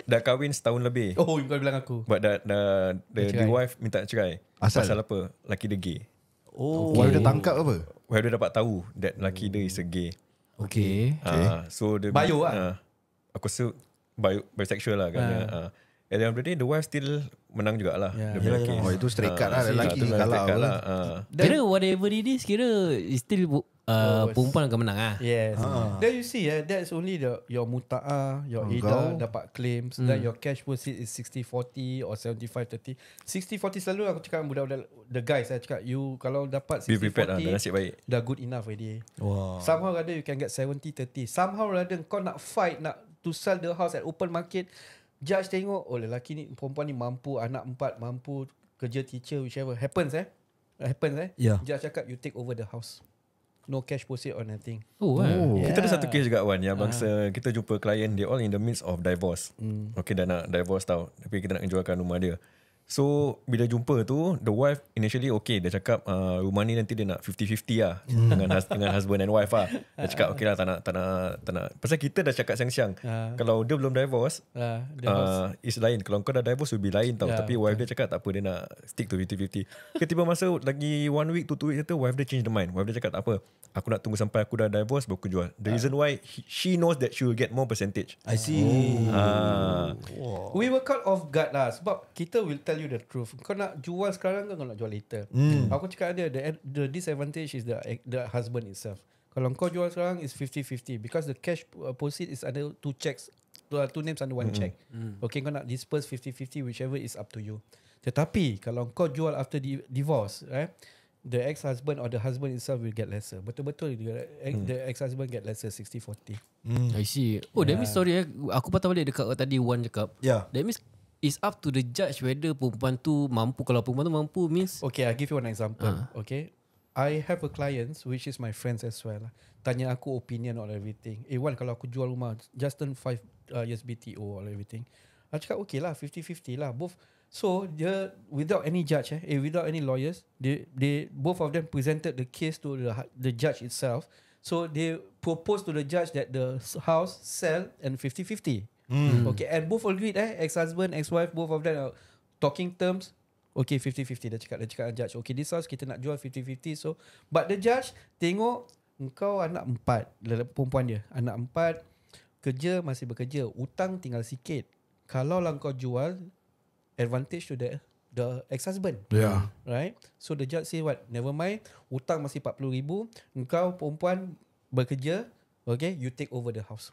dah kahwin setahun lebih oh kau bilang aku buat dah the, the, the, wife minta cerai Asal? pasal apa laki dia gay oh okay. wife dia tangkap apa wife dia dapat tahu that laki dia is a gay Okay. okay. Uh, ah, so the bio lah. ah. Uh, aku rasa bio bisexual lah agaknya. Kan ah. Uh. Ah. Uh, At the end dua still Menang jugalah yeah. Yeah, yeah. Oh itu strike cut uh, lah ah, Lelaki kalah, kalah, kalah. Uh. whatever it is Kira Still bu- uh, oh, Perempuan akan menang lah Yes uh. Then you see yeah, That's only the Your muta'ah Your oh, idah Dapat claims mm. Then your cash proceed Is 60-40 Or 75-30 60-40 selalu Aku cakap budak-budak The guys saya eh, cakap You kalau dapat 60-40 Dah nasib baik Dah good enough already wow. Somehow rather You can get 70-30 Somehow rather Kau nak fight Nak to sell the house At open market Judge tengok Oh lelaki ni Perempuan ni mampu Anak empat mampu Kerja teacher Whichever Happens eh Happens eh yeah. Judge cakap You take over the house No cash proceed or nothing Oh, oh. Yeah. Kita ada satu case juga Wan ya bangsa uh. Kita jumpa klien They all in the midst of divorce mm. Okay dah nak divorce tau Tapi kita nak jualkan rumah dia So bila jumpa tu the wife initially okay dia cakap uh, rumah ni nanti dia nak 50-50 lah mm. dengan has, dengan husband and wife lah. Dia cakap okay lah tak nak tak nak tak nak. Pasal kita dah cakap siang-siang uh. kalau dia belum divorce, uh, divorce. Uh, is lain. Kalau kau dah divorce will be lain tau. Yeah, Tapi betul. wife dia cakap tak apa dia nak stick to 50-50. Ketiba masa lagi one week to two weeks tu wife dia change the mind. Wife dia cakap tak apa aku nak tunggu sampai aku dah divorce baru aku jual. The uh. reason why she knows that she will get more percentage. I see. Uh. Wow. We were caught off guard lah sebab kita will tell you the truth. Kau nak jual sekarang ke kau nak jual later? Mm. Aku cakap dia the, the disadvantage is the the husband itself. Kalau kau jual sekarang is 50-50 because the cash uh, proceed is under two checks. Two, uh, two names under one mm. check. Mm. Okay, kau nak disperse 50-50 whichever is up to you. Tetapi kalau kau jual after the divorce, right? Eh, the ex-husband or the husband itself will get lesser. Betul-betul the eh, hmm. ex-husband get lesser 60-40. Mm. I see. Oh, yeah. that means sorry eh. Aku patah balik dekat tadi Wan cakap. Yeah. That means It's up to the judge whether perempuan tu mampu. Kalau perempuan tu mampu means... Okay, I'll give you one example. Uh. Okay. I have a client which is my friends as well. Tanya aku opinion on everything. Eh Wan, kalau aku jual rumah just turn 5 uh, years BTO or everything. I cakap okay lah, 50-50 lah. Both. So, dia without any judge, eh, eh, without any lawyers, they, they both of them presented the case to the, the judge itself. So, they proposed to the judge that the house sell and 50-50. Mm. Okay, and both agreed eh, ex-husband, ex-wife, both of them are uh, talking terms. Okay, 50-50 dah cakap, dah cakap judge. Okay, this house kita nak jual 50-50. So, but the judge tengok, engkau anak empat, perempuan dia. Anak empat, kerja masih bekerja, utang tinggal sikit. Kalau lah kau jual, advantage to the, the ex-husband. Yeah. Right? So, the judge say what? Never mind, utang masih 40 ribu. Engkau perempuan bekerja, okay, you take over the house.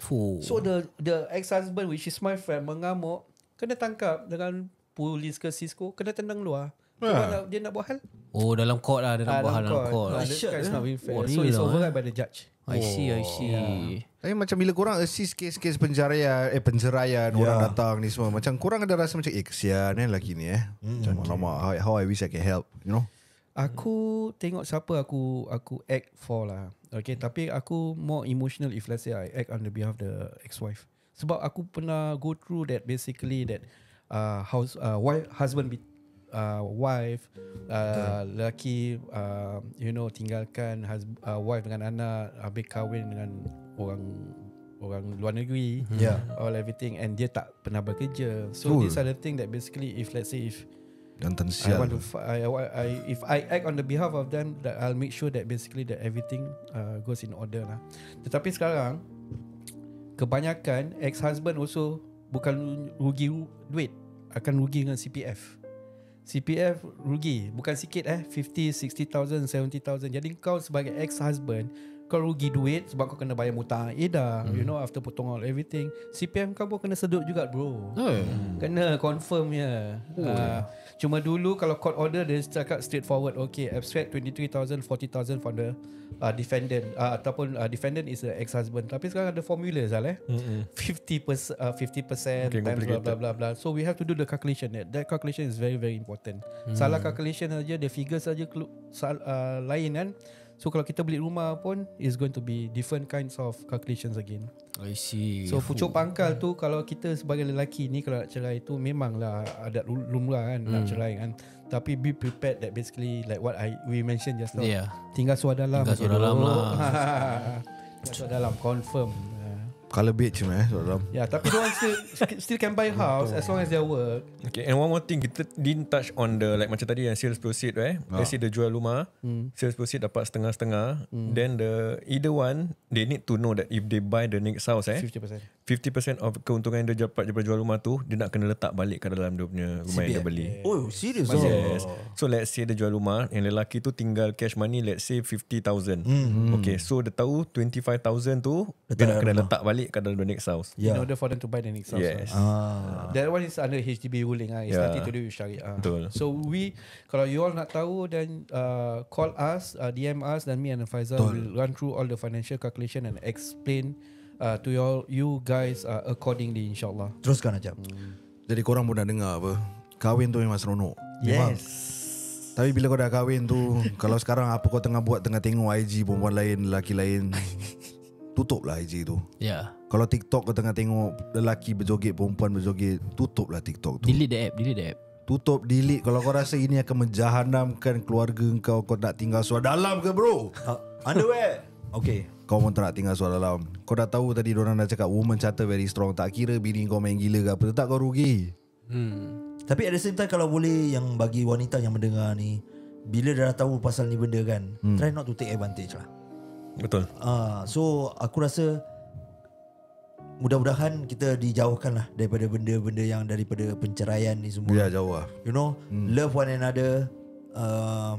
Fuh. So the the ex-husband which is my friend mengamuk kena tangkap dengan polis ke Cisco kena tendang luar. Yeah. Dia nak buat hal. Oh dalam court lah dia nak ah, buat hal dalam court. Dalam court. Nah, nah, shit, eh. oh, so it's over by the judge. I see, I oh. see. Yeah. Eh macam bila korang assist eh, kes-kes penjarian, eh penceraian yeah. orang datang ni semua. Macam korang ada rasa macam, eh kesian eh lagi ni eh. Mm, macam okay. how, how I wish I can help, you know. Aku tengok siapa aku aku act for lah. Okay, tapi aku more emotional if let's say I act on the behalf the ex-wife. Sebab aku pernah go through that basically that uh, house uh, wife husband be, uh, wife uh, okay. lelaki uh, you know tinggalkan hus- uh, wife dengan anak habis kahwin dengan orang orang luar negeri yeah. all everything and dia tak pernah bekerja so cool. these are the thing that basically if let's say if dan tersial. I want to I, I, I, if I act on the behalf of them that I'll make sure that basically that everything uh, goes in order lah. Tetapi sekarang kebanyakan ex husband also bukan rugi duit akan rugi dengan CPF. CPF rugi bukan sikit eh 50 60,000 70,000. Jadi kau sebagai ex husband kau rugi duit sebab kau kena bayar hutang Ida hmm. you know after potong all everything CPM kau pun kena sedut juga bro hmm. kena confirm ya oh. uh, cuma dulu kalau court order dia cakap forward, okay abstract 23000 40000 for the uh, defendant uh, ataupun uh, defendant is the ex husband tapi sekarang ada formula sal eh hmm. 50% uh, 50% okay, times blah, blah blah blah so we have to do the calculation that, that calculation is very very important hmm. salah calculation saja the figure saja uh, lain kan So kalau kita beli rumah pun is going to be different kinds of calculations again. I see. So pucuk pangkal tu kalau kita sebagai lelaki ni kalau nak cerai tu memanglah ada lumrah kan hmm. nak cerai kan. Tapi be prepared that basically like what I we mentioned just now. Yeah. Tinggal suara dalam. Tinggal suara lah. tinggal suara confirm. Color beige man, so dalam. Yeah, tapi orang still still can buy house as long as they work. Okay, and one more thing kita didn't touch on the like macam tadi yang sales proceed, eh? Ah. Let's see the jual rumah, mm. sales proceed dapat setengah setengah. Mm. Then the either one they need to know that if they buy the next house, eh? 50% of keuntungan yang dia dapat daripada jual rumah tu dia nak kena letak balik ke dalam dia punya rumah yang dia beli. Oh, serius? Yes. Oh. So let's say dia jual rumah yang lelaki tu tinggal cash money let's say 50,000. hmm Okay, so dia tahu 25,000 tu letak dia nak kena rumah. letak balik ke dalam the next house. Yeah. In order for them to buy the next house. Yes. Ah. ah. That one is under HDB ruling. Ah. It's yeah. nothing to do with ah. Betul. So we, kalau you all nak tahu then uh, call us, uh, DM us then me and Faisal will run through all the financial calculation and explain uh, to your you guys uh, accordingly insyaallah. Teruskan aja. Hmm. Jadi korang pun dah dengar apa? Kahwin tu memang seronok. Yes. Memang. Tapi bila kau dah kahwin tu, kalau sekarang apa kau tengah buat tengah tengok IG perempuan lain, lelaki lain, tutuplah IG tu. Ya. Yeah. Kalau TikTok kau tengah tengok lelaki berjoget, perempuan berjoget, lah TikTok tu. Delete the app, delete the app. Tutup, delete. Kalau kau rasa ini akan menjahanamkan keluarga kau, kau nak tinggal suara dalam ke bro? Uh, underwear. Okay. Kau pun tak tinggal soal dalam Kau dah tahu tadi orang dah cakap Woman charter very strong Tak kira bini kau main gila ke apa Tetap kau rugi hmm. Tapi at the same time Kalau boleh yang bagi wanita yang mendengar ni Bila dah tahu pasal ni benda kan hmm. Try not to take advantage lah Betul Ah, uh, So aku rasa Mudah-mudahan kita dijauhkan lah Daripada benda-benda yang Daripada penceraian ni semua Ya jauh lah You know hmm. Love one another uh,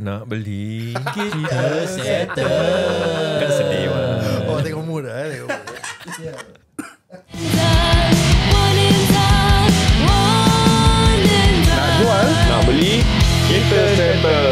Nak beli Kita settle Kan sedih man. Oh tengok mood lah Tengok mood Nak jual Nak beli Kita settle